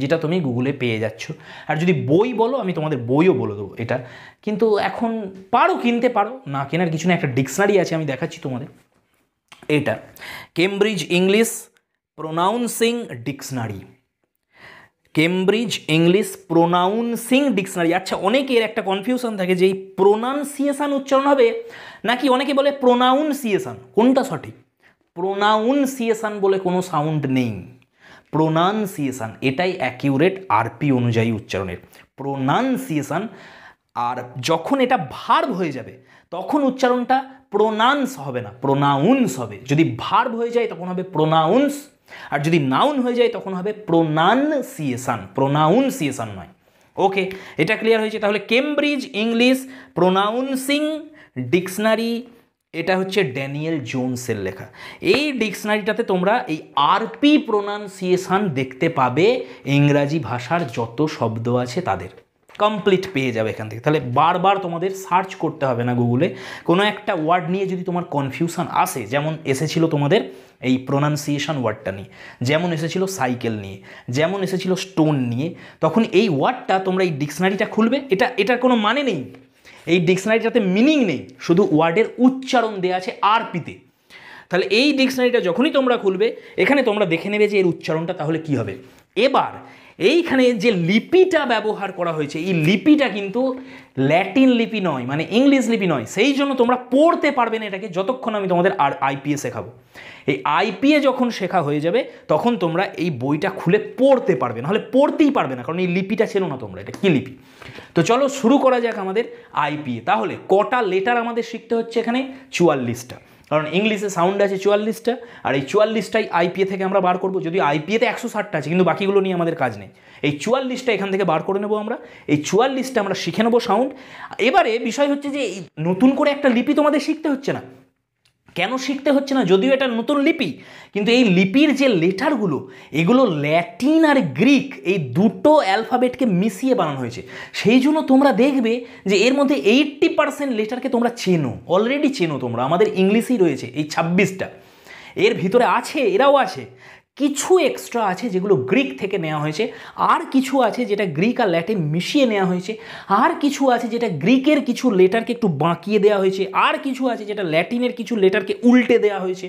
যেটা তুমি গুগলে পেয়ে যাচ্ছ আর যদি বই বলো আমি তোমাদের বইও বলে দেবো এটা কিন্তু এখন পারো কিনতে পারো না কেনার কিছু না একটা ডিকশনারি আছে আমি দেখাচ্ছি তোমাদের এটা Cambridge English pronouncing dictionary Cambridge English pronouncing dictionary আচ্ছা অনেকের একটা কনফিউশন থাকে যে এই প্রোনাউন্সিয়েশান উচ্চারণ হবে নাকি অনেকে বলে প্রোনাউন্সিয়েশান কোনটা সঠিক প্রোনাউন্সিয়েশান বলে কোনো সাউন্ড নেই প্রোনান্সিয়েশান এটাই অ্যাকিউরেট আরপি অনুযায়ী উচ্চারণের প্রোনান্সিয়েশান আর যখন এটা ভার্ব হয়ে যাবে তখন উচ্চারণটা প্রোনাউন্স হবে না প্রোনাউন্স হবে যদি ভার্ব হয়ে যায় তখন হবে প্রোনাউন্স আর যদি নাউন হয়ে যায় তখন হবে প্রোনান্সিয়েশান প্রোনাউন্সিয়েশান নয় ওকে এটা ক্লিয়ার হয়েছে তাহলে কেমব্রিজ ইংলিশ প্রোনাউন্সিং ডিকশনারি এটা হচ্ছে ড্যানিয়েল জোনসের লেখা এই ডিকশনারিটাতে তোমরা এই আরপি প্রোনাউন্সিয়েশান দেখতে পাবে ইংরাজি ভাষার যত শব্দ আছে তাদের কমপ্লিট পেয়ে যাবে এখান থেকে তাহলে বারবার তোমাদের সার্চ করতে হবে না গুগলে কোনো একটা ওয়ার্ড নিয়ে যদি তোমার কনফিউশন আসে যেমন এসেছিল তোমাদের এই প্রোনাউন্সিয়েশান ওয়ার্ডটা নিয়ে যেমন এসেছিল সাইকেল নিয়ে যেমন এসেছিল স্টোন নিয়ে তখন এই ওয়ার্ডটা তোমরা এই ডিকশনারিটা খুলবে এটা এটার কোনো মানে নেই এই ডিকশনারিটাতে মিনিং নেই শুধু ওয়ার্ডের উচ্চারণ দেওয়া আছে আর পিতে তাহলে এই ডিকশনারিটা যখনই তোমরা খুলবে এখানে তোমরা দেখে নেবে যে এর উচ্চারণটা তাহলে কি হবে এবার এইখানে যে লিপিটা ব্যবহার করা হয়েছে এই লিপিটা কিন্তু ল্যাটিন লিপি নয় মানে ইংলিশ লিপি নয় সেই জন্য তোমরা পড়তে পারবে না এটাকে যতক্ষণ আমি তোমাদের আর আইপিএ শেখাবো এই আইপিএ যখন শেখা হয়ে যাবে তখন তোমরা এই বইটা খুলে পড়তে পারবে না হলে পড়তেই পারবে না কারণ এই লিপিটা ছিল না তোমরা এটা কী লিপি তো চলো শুরু করা যাক আমাদের আইপিএ তাহলে কটা লেটার আমাদের শিখতে হচ্ছে এখানে চুয়াল্লিশটা কারণ ইংলিশে সাউন্ড আছে চুয়াল্লিশটা আর এই চুয়াল্লিশটাই আইপিএ থেকে আমরা বার করবো যদি আইপিএতে একশো ষাটটা আছে কিন্তু বাকিগুলো নিয়ে আমাদের কাজ নেই এই চুয়াল্লিশটা এখান থেকে বার করে নেবো আমরা এই চুয়াল্লিশটা আমরা শিখে নেবো সাউন্ড এবারে বিষয় হচ্ছে যে নতুন করে একটা লিপি তোমাদের শিখতে হচ্ছে না কেন শিখতে হচ্ছে না যদিও এটা নতুন লিপি কিন্তু এই লিপির যে লেটারগুলো এগুলো ল্যাটিন আর গ্রিক এই দুটো অ্যালফাবেটকে মিশিয়ে বানানো হয়েছে সেই জন্য তোমরা দেখবে যে এর মধ্যে এইট্টি পার্সেন্ট লেটারকে তোমরা চেনো অলরেডি চেনো তোমরা আমাদের ইংলিশেই রয়েছে এই ছাব্বিশটা এর ভিতরে আছে এরাও আছে কিছু এক্সট্রা আছে যেগুলো গ্রিক থেকে নেওয়া হয়েছে আর কিছু আছে যেটা গ্রিক আর ল্যাটিন মিশিয়ে নেওয়া হয়েছে আর কিছু আছে যেটা গ্রিকের কিছু লেটারকে একটু বাঁকিয়ে দেওয়া হয়েছে আর কিছু আছে যেটা ল্যাটিনের কিছু লেটারকে উল্টে দেওয়া হয়েছে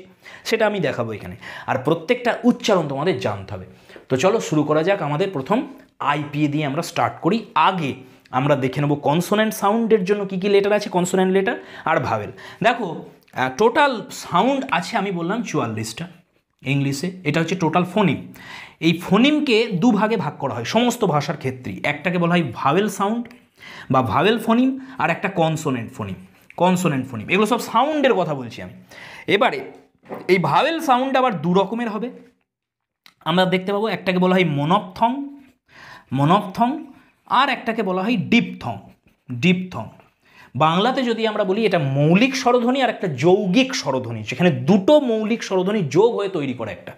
সেটা আমি দেখাবো এখানে আর প্রত্যেকটা উচ্চারণ তোমাদের জানতে হবে তো চলো শুরু করা যাক আমাদের প্রথম আইপিএ দিয়ে আমরা স্টার্ট করি আগে আমরা দেখে নেব কনসোনেন্ট সাউন্ডের জন্য কী কী লেটার আছে কনসোনেন্ট লেটার আর ভাবেল দেখো টোটাল সাউন্ড আছে আমি বললাম চুয়াল্লিশটা ইংলিশে এটা হচ্ছে টোটাল ফোনিম এই ফোনিমকে দুভাগে ভাগ করা হয় সমস্ত ভাষার ক্ষেত্রেই একটাকে বলা হয় ভাওয়েল সাউন্ড বা ভাওয়েল ফোনিম আর একটা কনসোনেন্ট ফোনিম কনসোনেন্ট ফোনিম এগুলো সব সাউন্ডের কথা বলছি আমি এবারে এই ভাওয়েল সাউন্ড আবার দু রকমের হবে আমরা দেখতে পাবো একটাকে বলা হয় মনপথং মনপথং আর একটাকে বলা হয় ডিপথং ডিপথং বাংলাতে যদি আমরা বলি এটা মৌলিক স্বরধ্বনি আর একটা যৌগিক স্বরধ্বনি সেখানে দুটো মৌলিক স্বরধ্বনি যোগ হয়ে তৈরি করে একটা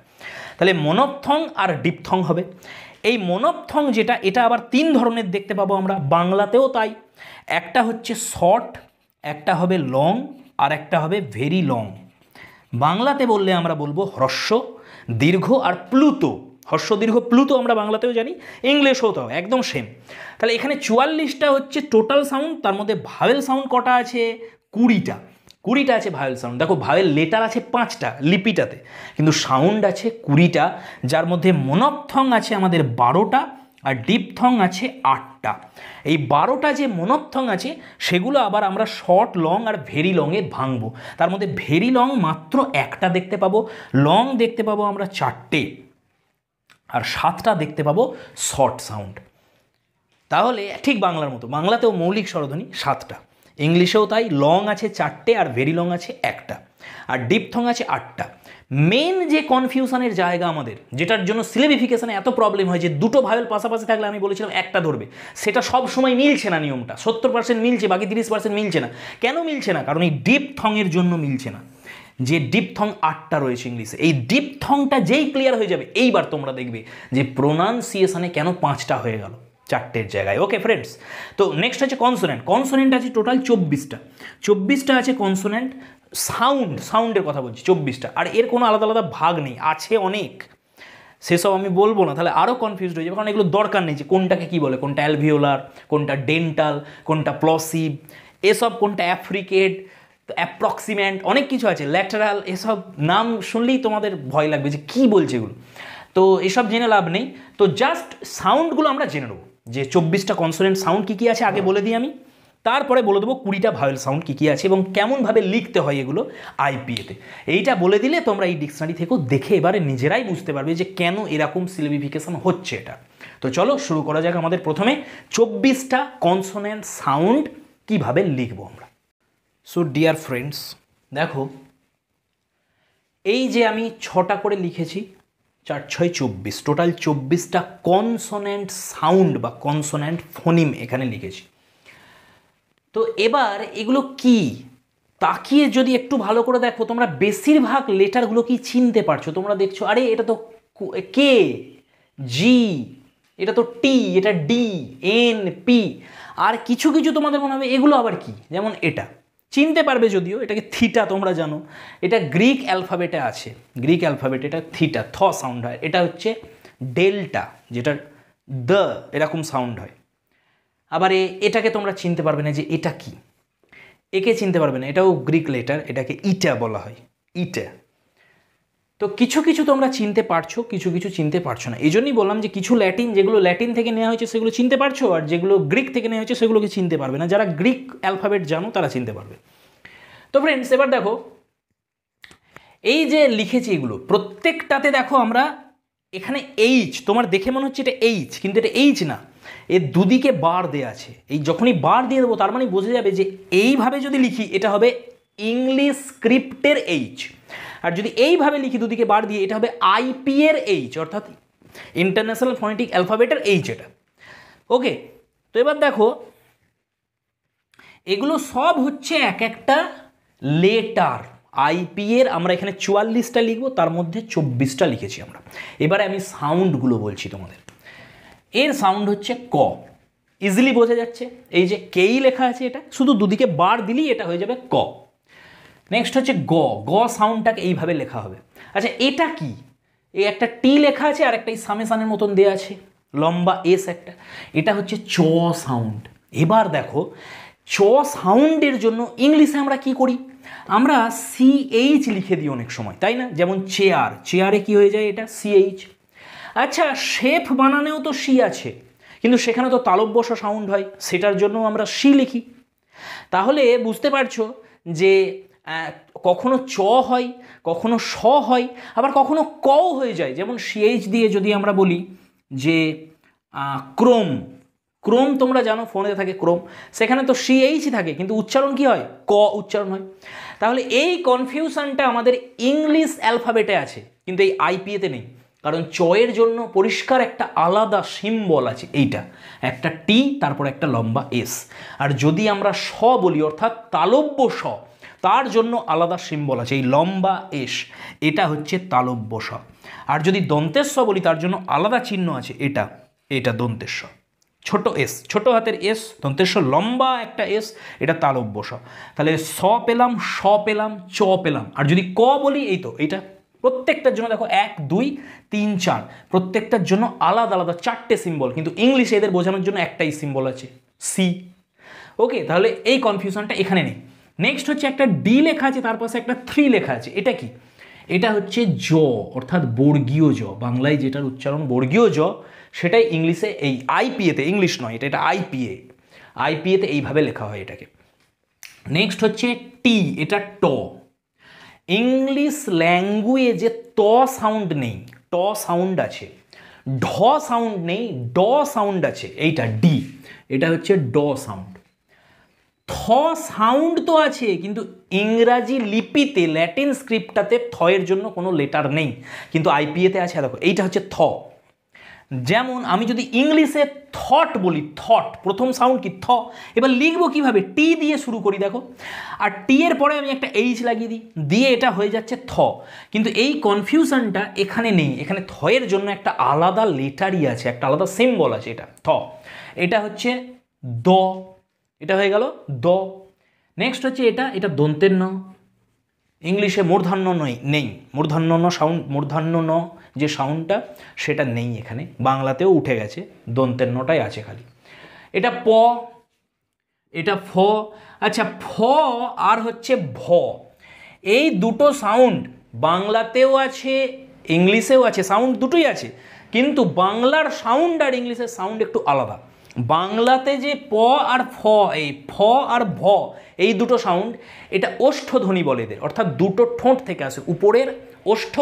তাহলে মনপথং আর ডিপথং হবে এই মনপথং যেটা এটা আবার তিন ধরনের দেখতে পাবো আমরা বাংলাতেও তাই একটা হচ্ছে শর্ট একটা হবে লং আর একটা হবে ভেরি লং বাংলাতে বললে আমরা বলবো হ্রস্ব দীর্ঘ আর প্লুতো হর্ষ দীর্ঘ প্লুতো আমরা বাংলাতেও জানি ইংলিশও তো একদম সেম তাহলে এখানে চুয়াল্লিশটা হচ্ছে টোটাল সাউন্ড তার মধ্যে ভাওয়েল সাউন্ড কটা আছে কুড়িটা কুড়িটা আছে ভাওয়েল সাউন্ড দেখো ভাওয়েল লেটার আছে পাঁচটা লিপিটাতে কিন্তু সাউন্ড আছে কুড়িটা যার মধ্যে মনপথং আছে আমাদের বারোটা আর ডিপথং আছে আটটা এই বারোটা যে মনপথং আছে সেগুলো আবার আমরা শর্ট লং আর ভেরি লংয়ে ভাঙবো তার মধ্যে ভেরি লং মাত্র একটা দেখতে পাবো লং দেখতে পাবো আমরা চারটে আর সাতটা দেখতে পাবো শর্ট সাউন্ড তাহলে ঠিক বাংলার মতো বাংলাতেও মৌলিক স্বরধ্বনি সাতটা ইংলিশেও তাই লং আছে চারটে আর ভেরি লং আছে একটা আর ডিপথং আছে আটটা মেন যে কনফিউশনের জায়গা আমাদের যেটার জন্য সিলেবিফিকেশানে এত প্রবলেম হয় যে দুটো ভায়োল পাশাপাশি থাকলে আমি বলেছিলাম একটা ধরবে সেটা সব সময় মিলছে না নিয়মটা সত্তর পার্সেন্ট মিলছে বাকি তিরিশ পার্সেন্ট মিলছে না কেন মিলছে না কারণ এই ডিপ থংয়ের জন্য মিলছে না যে ডিপথং আটটা রয়েছে ইংলিশে এই ডিপথংটা যেই ক্লিয়ার হয়ে যাবে এইবার তোমরা দেখবে যে প্রোনাউন্সিয়েশনে কেন পাঁচটা হয়ে গেল চারটের জায়গায় ওকে ফ্রেন্ডস তো নেক্সট আছে কনসোনেন্ট কনসোনেন্ট আছে টোটাল চব্বিশটা চব্বিশটা আছে কনসোনেন্ট সাউন্ড সাউন্ডের কথা বলছি চব্বিশটা আর এর কোনো আলাদা আলাদা ভাগ নেই আছে অনেক সেসব আমি বলবো না তাহলে আরও কনফিউজ হয়ে যাবে কারণ এগুলো দরকার নেই যে কোনটাকে কী বলে কোনটা অ্যালভিওলার কোনটা ডেন্টাল কোনটা প্লসিভ এসব কোনটা অ্যাফ্রিকেট তো অনেক কিছু আছে ল্যাটারাল এসব নাম শুনলেই তোমাদের ভয় লাগবে যে কী বলছে এগুলো তো এসব জেনে লাভ নেই তো জাস্ট সাউন্ডগুলো আমরা জেনে নেবো যে চব্বিশটা কনসোনেন্ট সাউন্ড কী কী আছে আগে বলে দিই আমি তারপরে বলে দেবো কুড়িটা ভাওয়েল সাউন্ড কী কী আছে এবং কেমনভাবে লিখতে হয় এগুলো আইপিএতে এইটা বলে দিলে তোমরা এই ডিকশনারি থেকেও দেখে এবারে নিজেরাই বুঝতে পারবে যে কেন এরকম সিলেবিফিকেশন হচ্ছে এটা তো চলো শুরু করা যাক আমাদের প্রথমে চব্বিশটা কনসোনেন্ট সাউন্ড কীভাবে লিখবো আমরা সো ডিয়ার ফ্রেন্ডস দেখো এই যে আমি ছটা করে লিখেছি চার ছয় চব্বিশ টোটাল চব্বিশটা কনসোনেন্ট সাউন্ড বা কনসোনেন্ট ফোনিম এখানে লিখেছি তো এবার এগুলো কি তাকিয়ে যদি একটু ভালো করে দেখো তোমরা বেশিরভাগ লেটারগুলো কি চিনতে পারছো তোমরা দেখছো আরে এটা তো কে জি এটা তো টি এটা ডি এন পি আর কিছু কিছু তোমাদের মনে হবে এগুলো আবার কি যেমন এটা চিনতে পারবে যদিও এটাকে থিটা তোমরা জানো এটা গ্রিক অ্যালফাবেটে আছে গ্রিক অ্যালফাবেট এটা থিটা থ সাউন্ড হয় এটা হচ্ছে ডেল্টা যেটা দ এরকম সাউন্ড হয় আবার এটাকে তোমরা চিনতে পারবে না যে এটা কি একে চিনতে পারবে না এটাও গ্রিক লেটার এটাকে ইটা বলা হয় ইটা তো কিছু কিছু তোমরা চিনতে পারছো কিছু কিছু চিনতে পারছো না এই জন্যই বললাম যে কিছু ল্যাটিন যেগুলো ল্যাটিন থেকে নেওয়া হয়েছে সেগুলো চিনতে পারছো আর যেগুলো গ্রিক থেকে নেওয়া হয়েছে সেগুলোকে চিনতে পারবে না যারা গ্রিক অ্যালফাবেট জানো তারা চিনতে পারবে তো ফ্রেন্ডস এবার দেখো এই যে লিখেছি এগুলো প্রত্যেকটাতে দেখো আমরা এখানে এইচ তোমার দেখে মনে হচ্ছে এটা এইচ কিন্তু এটা এইচ না এর দুদিকে বার দেওয়া আছে এই যখনই বার দিয়ে দেবো তার মানে বোঝা যাবে যে এইভাবে যদি লিখি এটা হবে ইংলিশ স্ক্রিপ্টের এইচ আর যদি এইভাবে লিখি দুদিকে বার দিয়ে এটা হবে আইপিএর এইচ অর্থাৎ ইন্টারন্যাশনাল ফনেটিক অ্যালফাবেটের এইচ এটা ওকে তো এবার দেখো এগুলো সব হচ্ছে এক একটা লেটার আইপিএর আমরা এখানে চুয়াল্লিশটা লিখবো তার মধ্যে চব্বিশটা লিখেছি আমরা এবারে আমি সাউন্ডগুলো বলছি তোমাদের এর সাউন্ড হচ্ছে ক ইজিলি বোঝা যাচ্ছে এই যে কেই লেখা আছে এটা শুধু দুদিকে বার দিলেই এটা হয়ে যাবে ক নেক্সট হচ্ছে গ গ সাউন্ডটাকে এইভাবে লেখা হবে আচ্ছা এটা কি এই একটা টি লেখা আছে আর একটা এই সামেসানের মতন দেওয়া আছে লম্বা এস একটা এটা হচ্ছে চ সাউন্ড এবার দেখো চ সাউন্ডের জন্য ইংলিশে আমরা কি করি আমরা সিএইচ লিখে দিই অনেক সময় তাই না যেমন চেয়ার চেয়ারে কি হয়ে যায় এটা সিএইচ আচ্ছা শেফ বানানেও তো সি আছে কিন্তু সেখানে তো তালব্যস সাউন্ড হয় সেটার জন্য আমরা সি লিখি তাহলে বুঝতে পারছো যে কখনো চ হয় কখনো স হয় আবার কখনো কও হয়ে যায় যেমন সিএইচ দিয়ে যদি আমরা বলি যে ক্রোম ক্রোম তোমরা জানো ফোনেতে থাকে ক্রোম সেখানে তো সিএইচই থাকে কিন্তু উচ্চারণ কি হয় ক উচ্চারণ হয় তাহলে এই কনফিউশনটা আমাদের ইংলিশ অ্যালফাবেটে আছে কিন্তু এই আইপিএতে নেই কারণ চয়ের জন্য পরিষ্কার একটা আলাদা সিম্বল আছে এইটা একটা টি তারপর একটা লম্বা এস আর যদি আমরা স বলি অর্থাৎ তালব্য স তার জন্য আলাদা সিম্বল আছে এই লম্বা এস এটা হচ্ছে তালব্য স আর যদি দন্তেস্ব বলি তার জন্য আলাদা চিহ্ন আছে এটা এটা দন্তেস্ব ছোট এস ছোট হাতের এস দন্তেস্ব লম্বা একটা এস এটা তালব্য স তাহলে স পেলাম স পেলাম চ পেলাম আর যদি ক বলি এই তো এটা প্রত্যেকটার জন্য দেখো এক দুই তিন চার প্রত্যেকটার জন্য আলাদা আলাদা চারটে সিম্বল কিন্তু ইংলিশে এদের বোঝানোর জন্য একটাই সিম্বল আছে সি ওকে তাহলে এই কনফিউশনটা এখানে নেই নেক্সট হচ্ছে একটা ডি লেখা আছে তার পাশে একটা থ্রি লেখা আছে এটা কি এটা হচ্ছে জ অর্থাৎ বর্গীয় জ বাংলায় যেটার উচ্চারণ বর্গীয় জ সেটাই ইংলিশে এই আইপিএতে ইংলিশ নয় এটা এটা আইপিএ আইপিএতে এইভাবে লেখা হয় এটাকে নেক্সট হচ্ছে টি এটা ট ইংলিশ ল্যাঙ্গুয়েজে ত সাউন্ড নেই ট সাউন্ড আছে ঢ সাউন্ড নেই ড সাউন্ড আছে এইটা ডি এটা হচ্ছে ড সাউন্ড থ সাউন্ড তো আছে কিন্তু ইংরাজি লিপিতে ল্যাটিন স্ক্রিপ্টটাতে থয়ের জন্য কোনো লেটার নেই কিন্তু আইপিএতে আছে দেখো এইটা হচ্ছে থ যেমন আমি যদি ইংলিশে থট বলি থট প্রথম সাউন্ড কি থ এবার লিখবো কিভাবে টি দিয়ে শুরু করি দেখো আর টি এর পরে আমি একটা এইচ লাগিয়ে দিই দিয়ে এটা হয়ে যাচ্ছে থ কিন্তু এই কনফিউশনটা এখানে নেই এখানে থয়ের জন্য একটা আলাদা লেটারই আছে একটা আলাদা সিম্বল আছে এটা থ এটা হচ্ছে দ এটা হয়ে গেল দ নেক্সট হচ্ছে এটা এটা দন্তের ন ইংলিশে মূর্ধান্য নয় নেই মূর্ধান্য ন সাউন্ড মূর্ধান্য ন যে সাউন্ডটা সেটা নেই এখানে বাংলাতেও উঠে গেছে দন্তের নটাই আছে খালি এটা প এটা ফ আচ্ছা ফ আর হচ্ছে ভ এই দুটো সাউন্ড বাংলাতেও আছে ইংলিশেও আছে সাউন্ড দুটোই আছে কিন্তু বাংলার সাউন্ড আর ইংলিশের সাউন্ড একটু আলাদা বাংলাতে যে প আর ফ এই ফ আর ভ এই দুটো সাউন্ড এটা ওষ্ঠধ্বনি বলে এদের অর্থাৎ দুটো ঠোঁট থেকে আসে উপরের ওষ্ঠ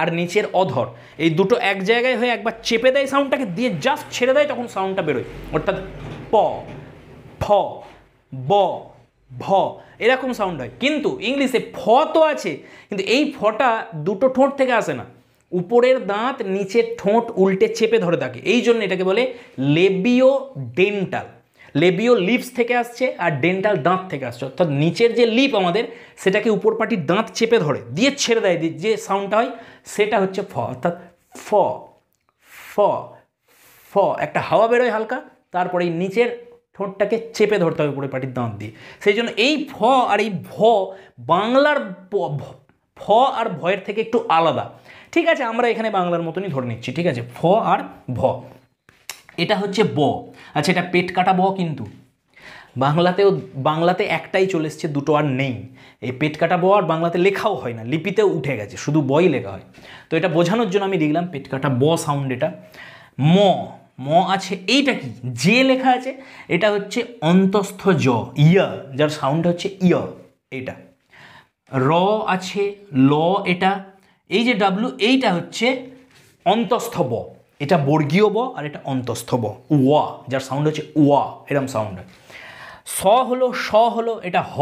আর নিচের অধর এই দুটো এক জায়গায় হয়ে একবার চেপে দেয় সাউন্ডটাকে দিয়ে জাস্ট ছেড়ে দেয় তখন সাউন্ডটা বেরোয় অর্থাৎ প ফ ব ভ এরকম সাউন্ড হয় কিন্তু ইংলিশে ফ তো আছে কিন্তু এই ফটা দুটো ঠোঁট থেকে আসে না উপরের দাঁত নিচের ঠোঁট উল্টে চেপে ধরে থাকে এই জন্য এটাকে বলে লেবিও ডেন্টাল লেবিও লিপস থেকে আসছে আর ডেন্টাল দাঁত থেকে আসছে অর্থাৎ নিচের যে লিপ আমাদের সেটাকে উপর পাটির দাঁত চেপে ধরে দিয়ে ছেড়ে দেয় দিয়ে যে সাউন্ডটা হয় সেটা হচ্ছে ফ অর্থাৎ ফ ফ ফ একটা হাওয়া বেরোয় হালকা তারপরে এই নিচের ঠোঁটটাকে চেপে ধরতে হবে উপরে পাটির দাঁত দিয়ে সেই জন্য এই ফ আর এই ভ বাংলার ফ আর ভয়ের থেকে একটু আলাদা ঠিক আছে আমরা এখানে বাংলার মতনই ধরে নিচ্ছি ঠিক আছে ফ আর ভ এটা হচ্ছে ব আচ্ছা এটা পেট কাটা ব কিন্তু বাংলাতেও বাংলাতে একটাই চলে এসছে দুটো আর নেই এই পেট কাটা ব আর বাংলাতে লেখাও হয় না লিপিতেও উঠে গেছে শুধু বই লেখা হয় তো এটা বোঝানোর জন্য আমি দেখলাম পেট কাটা ব সাউন্ড এটা ম ম আছে এইটা কি যে লেখা আছে এটা হচ্ছে অন্তস্থ জ ইয়া যার সাউন্ড হচ্ছে ইয় এটা র আছে ল এটা এই যে ডাব্লু এইটা হচ্ছে অন্তঃস্থ ব এটা বর্গীয় ব আর এটা অন্তস্থব ব ওয়া যার সাউন্ড হচ্ছে ওয়া এরম সাউন্ড স হলো স হলো এটা হ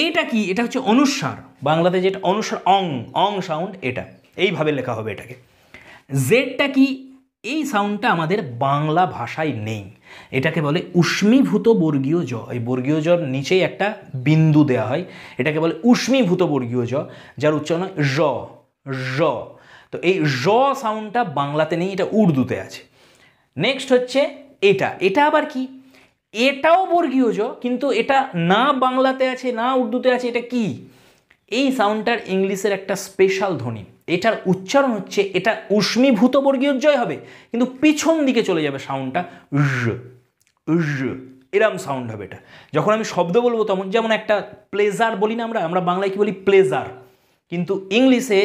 এইটা কি এটা হচ্ছে অনুসার বাংলাতে যেটা অনুসার অং অং সাউন্ড এটা এইভাবে লেখা হবে এটাকে জেডটা কি এই সাউন্ডটা আমাদের বাংলা ভাষায় নেই এটাকে বলে উষ্মীভূত বর্গীয় জ এই বর্গীয় জর নিচেই একটা বিন্দু দেয়া হয় এটাকে বলে উষ্মীভূত বর্গীয় জ যার উচ্চারণ জ র তো এই র সাউন্ডটা বাংলাতে নেই এটা উর্দুতে আছে নেক্সট হচ্ছে এটা এটা আবার কি এটাও বর্গীয় জ কিন্তু এটা না বাংলাতে আছে না উর্দুতে আছে এটা কি এই সাউন্ডটার ইংলিশের একটা স্পেশাল ধ্বনি এটার উচ্চারণ হচ্ছে এটা উষ্মীভূত বর্গীয় জয় হবে কিন্তু পিছন দিকে চলে যাবে সাউন্ডটা এরম সাউন্ড হবে এটা যখন আমি শব্দ বলবো তখন যেমন একটা প্লেজার বলি না আমরা আমরা বাংলায় কি বলি প্লেজার কিন্তু ইংলিশে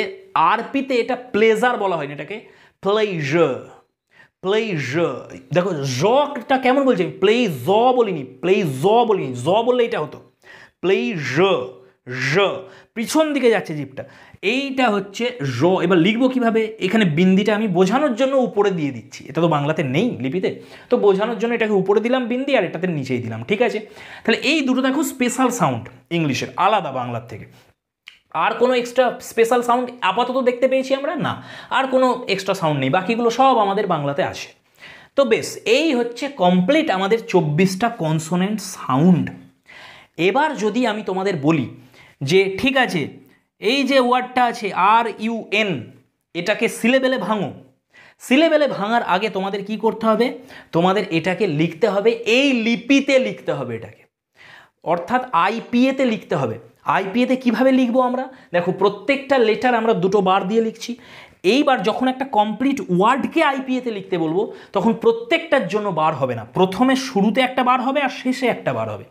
আরপিতে এটা প্লেজার বলা হয়নি এটাকে প্লেজ প্লে জ দেখো জটা কেমন বলছি আমি প্লে জ বলিনি প্লে জ বলিনি জ বললে এটা হতো প্লে জ পিছন দিকে যাচ্ছে জিপটা এইটা হচ্ছে র এবার লিখবো কিভাবে এখানে বিন্দিটা আমি বোঝানোর জন্য উপরে দিয়ে দিচ্ছি এটা তো বাংলাতে নেই লিপিতে তো বোঝানোর জন্য এটাকে উপরে দিলাম বিন্দি আর এটাতে নিচেই দিলাম ঠিক আছে তাহলে এই দুটো দেখো স্পেশাল সাউন্ড ইংলিশের আলাদা বাংলার থেকে আর কোনো এক্সট্রা স্পেশাল সাউন্ড আপাতত দেখতে পেয়েছি আমরা না আর কোনো এক্সট্রা সাউন্ড নেই বাকিগুলো সব আমাদের বাংলাতে আসে তো বেশ এই হচ্ছে কমপ্লিট আমাদের চব্বিশটা কনসোনেন্ট সাউন্ড এবার যদি আমি তোমাদের বলি যে ঠিক আছে এই যে ওয়ার্ডটা আছে আর ইউ এন এটাকে সিলেবেলে ভাঙো সিলেবেলে ভাঙার আগে তোমাদের কি করতে হবে তোমাদের এটাকে লিখতে হবে এই লিপিতে লিখতে হবে এটাকে অর্থাৎ আইপিএতে লিখতে হবে আইপিএতে কিভাবে লিখবো আমরা দেখো প্রত্যেকটা লেটার আমরা দুটো বার দিয়ে লিখছি এইবার যখন একটা কমপ্লিট ওয়ার্ডকে আইপিএতে লিখতে বলবো তখন প্রত্যেকটার জন্য বার হবে না প্রথমে শুরুতে একটা বার হবে আর শেষে একটা বার হবে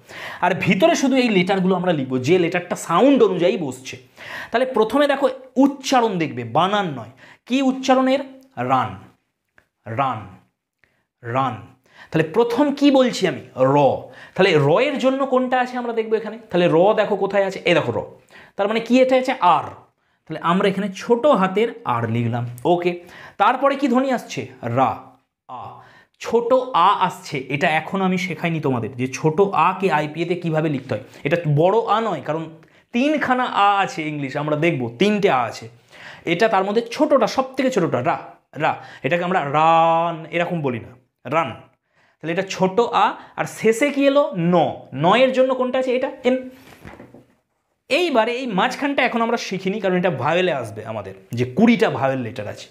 আর ভিতরে শুধু এই লেটারগুলো আমরা লিখবো যে লেটারটা সাউন্ড অনুযায়ী বসছে তাহলে প্রথমে দেখো উচ্চারণ দেখবে বানান নয় কি উচ্চারণের রান রান রান তাহলে প্রথম কি বলছি আমি র তাহলে র এর জন্য কোনটা আছে আমরা দেখবো এখানে তাহলে র দেখো কোথায় আছে এ দেখো র তার মানে কি এটা আছে আর তাহলে আমরা এখানে ছোট হাতের আর লিখলাম ওকে তারপরে কি ধ্বনি আসছে রা আ ছোট আ আসছে এটা এখন আমি শেখাইনি তোমাদের যে ছোট আকে আইপিএতে কিভাবে লিখতে হয় এটা বড় আ নয় কারণ তিনখানা আ আছে ইংলিশ আমরা দেখব তিনটে আ আছে এটা তার মধ্যে ছোটোটা সব থেকে ছোটোটা রা রা এটাকে আমরা রান এরকম বলি না রান তাহলে এটা ছোট আ আর শেষে কি এলো ন নয়ের জন্য কোনটা আছে এটা এন এইবারে এই মাঝখানটা এখন আমরা শিখিনি কারণ এটা ভায়োলে আসবে আমাদের যে কুড়িটা ভায়োল লেটার আছে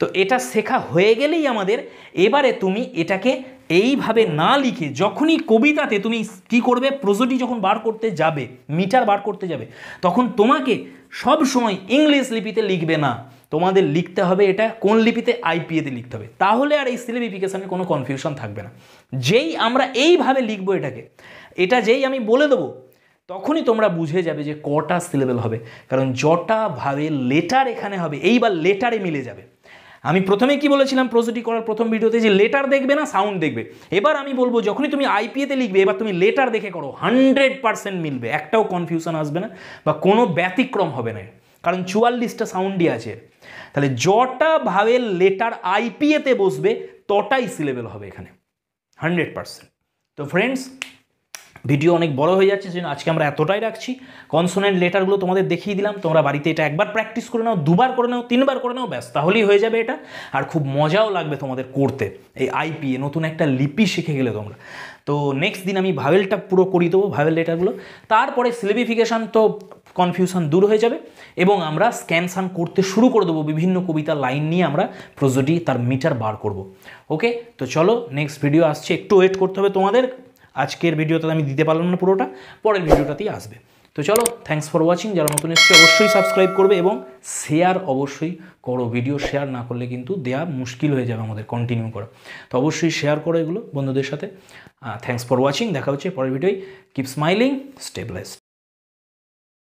তো এটা শেখা হয়ে গেলেই আমাদের এবারে তুমি এটাকে এইভাবে না লিখে যখনই কবিতাতে তুমি কি করবে প্রজটি যখন বার করতে যাবে মিটার বার করতে যাবে তখন তোমাকে সব সময় ইংলিশ লিপিতে লিখবে না তোমাদের লিখতে হবে এটা কোন লিপিতে আইপিএতে লিখতে হবে তাহলে আর এই সিলেবিফিকেশানের কোনো কনফিউশন থাকবে না যেই আমরা এইভাবে লিখবো এটাকে এটা যেই আমি বলে দেবো তখনই তোমরা বুঝে যাবে যে কটা সিলেবেল হবে কারণ জটা ভাবে লেটার এখানে হবে এইবার লেটারে মিলে যাবে আমি প্রথমে কি বলেছিলাম প্রস্তুতি করার প্রথম ভিডিওতে যে লেটার দেখবে না সাউন্ড দেখবে এবার আমি বলবো যখনই তুমি আইপিএতে লিখবে এবার তুমি লেটার দেখে করো হান্ড্রেড পার্সেন্ট মিলবে একটাও কনফিউশন আসবে না বা কোনো ব্যতিক্রম হবে না কারণ চুয়াল্লিশটা সাউন্ডই আছে তাহলে জটা ভাবে লেটার আইপিএতে বসবে তটাই সিলেবেল হবে এখানে হান্ড্রেড পার্সেন্ট তো ফ্রেন্ডস ভিডিও অনেক বড় হয়ে যাচ্ছে সেজন্য আজকে আমরা এতটাই রাখছি কনসোনেন্ট লেটারগুলো তোমাদের দেখিয়ে দিলাম তোমরা বাড়িতে এটা একবার প্র্যাকটিস করে নাও দুবার করে নাও তিনবার করে নাও ব্যাস তাহলেই হয়ে যাবে এটা আর খুব মজাও লাগবে তোমাদের করতে এই আইপিএ নতুন একটা লিপি শিখে গেলে তোমরা তো নেক্সট দিন আমি ভাভেলটা পুরো করিয়ে দেবো ভাভেল লেটারগুলো তারপরে সিলেবিফিকেশান তো কনফিউশন দূর হয়ে যাবে এবং আমরা স্ক্যানসান করতে শুরু করে দেবো বিভিন্ন কবিতা লাইন নিয়ে আমরা প্রজোটি তার মিটার বার করব ওকে তো চলো নেক্সট ভিডিও আসছে একটু ওয়েট করতে হবে তোমাদের আজকের ভিডিওতে আমি দিতে পারলাম না পুরোটা পরের ভিডিওটাতেই আসবে তো চলো থ্যাংকস ফর ওয়াচিং যারা নতুন এসছে অবশ্যই সাবস্ক্রাইব করবে এবং শেয়ার অবশ্যই করো ভিডিও শেয়ার না করলে কিন্তু দেয়া মুশকিল হয়ে যাবে আমাদের কন্টিনিউ করা তো অবশ্যই শেয়ার করো এগুলো বন্ধুদের সাথে থ্যাংকস ফর ওয়াচিং দেখা হচ্ছে পরের ভিডিওই কিপ স্মাইলিং স্টেবলাইজ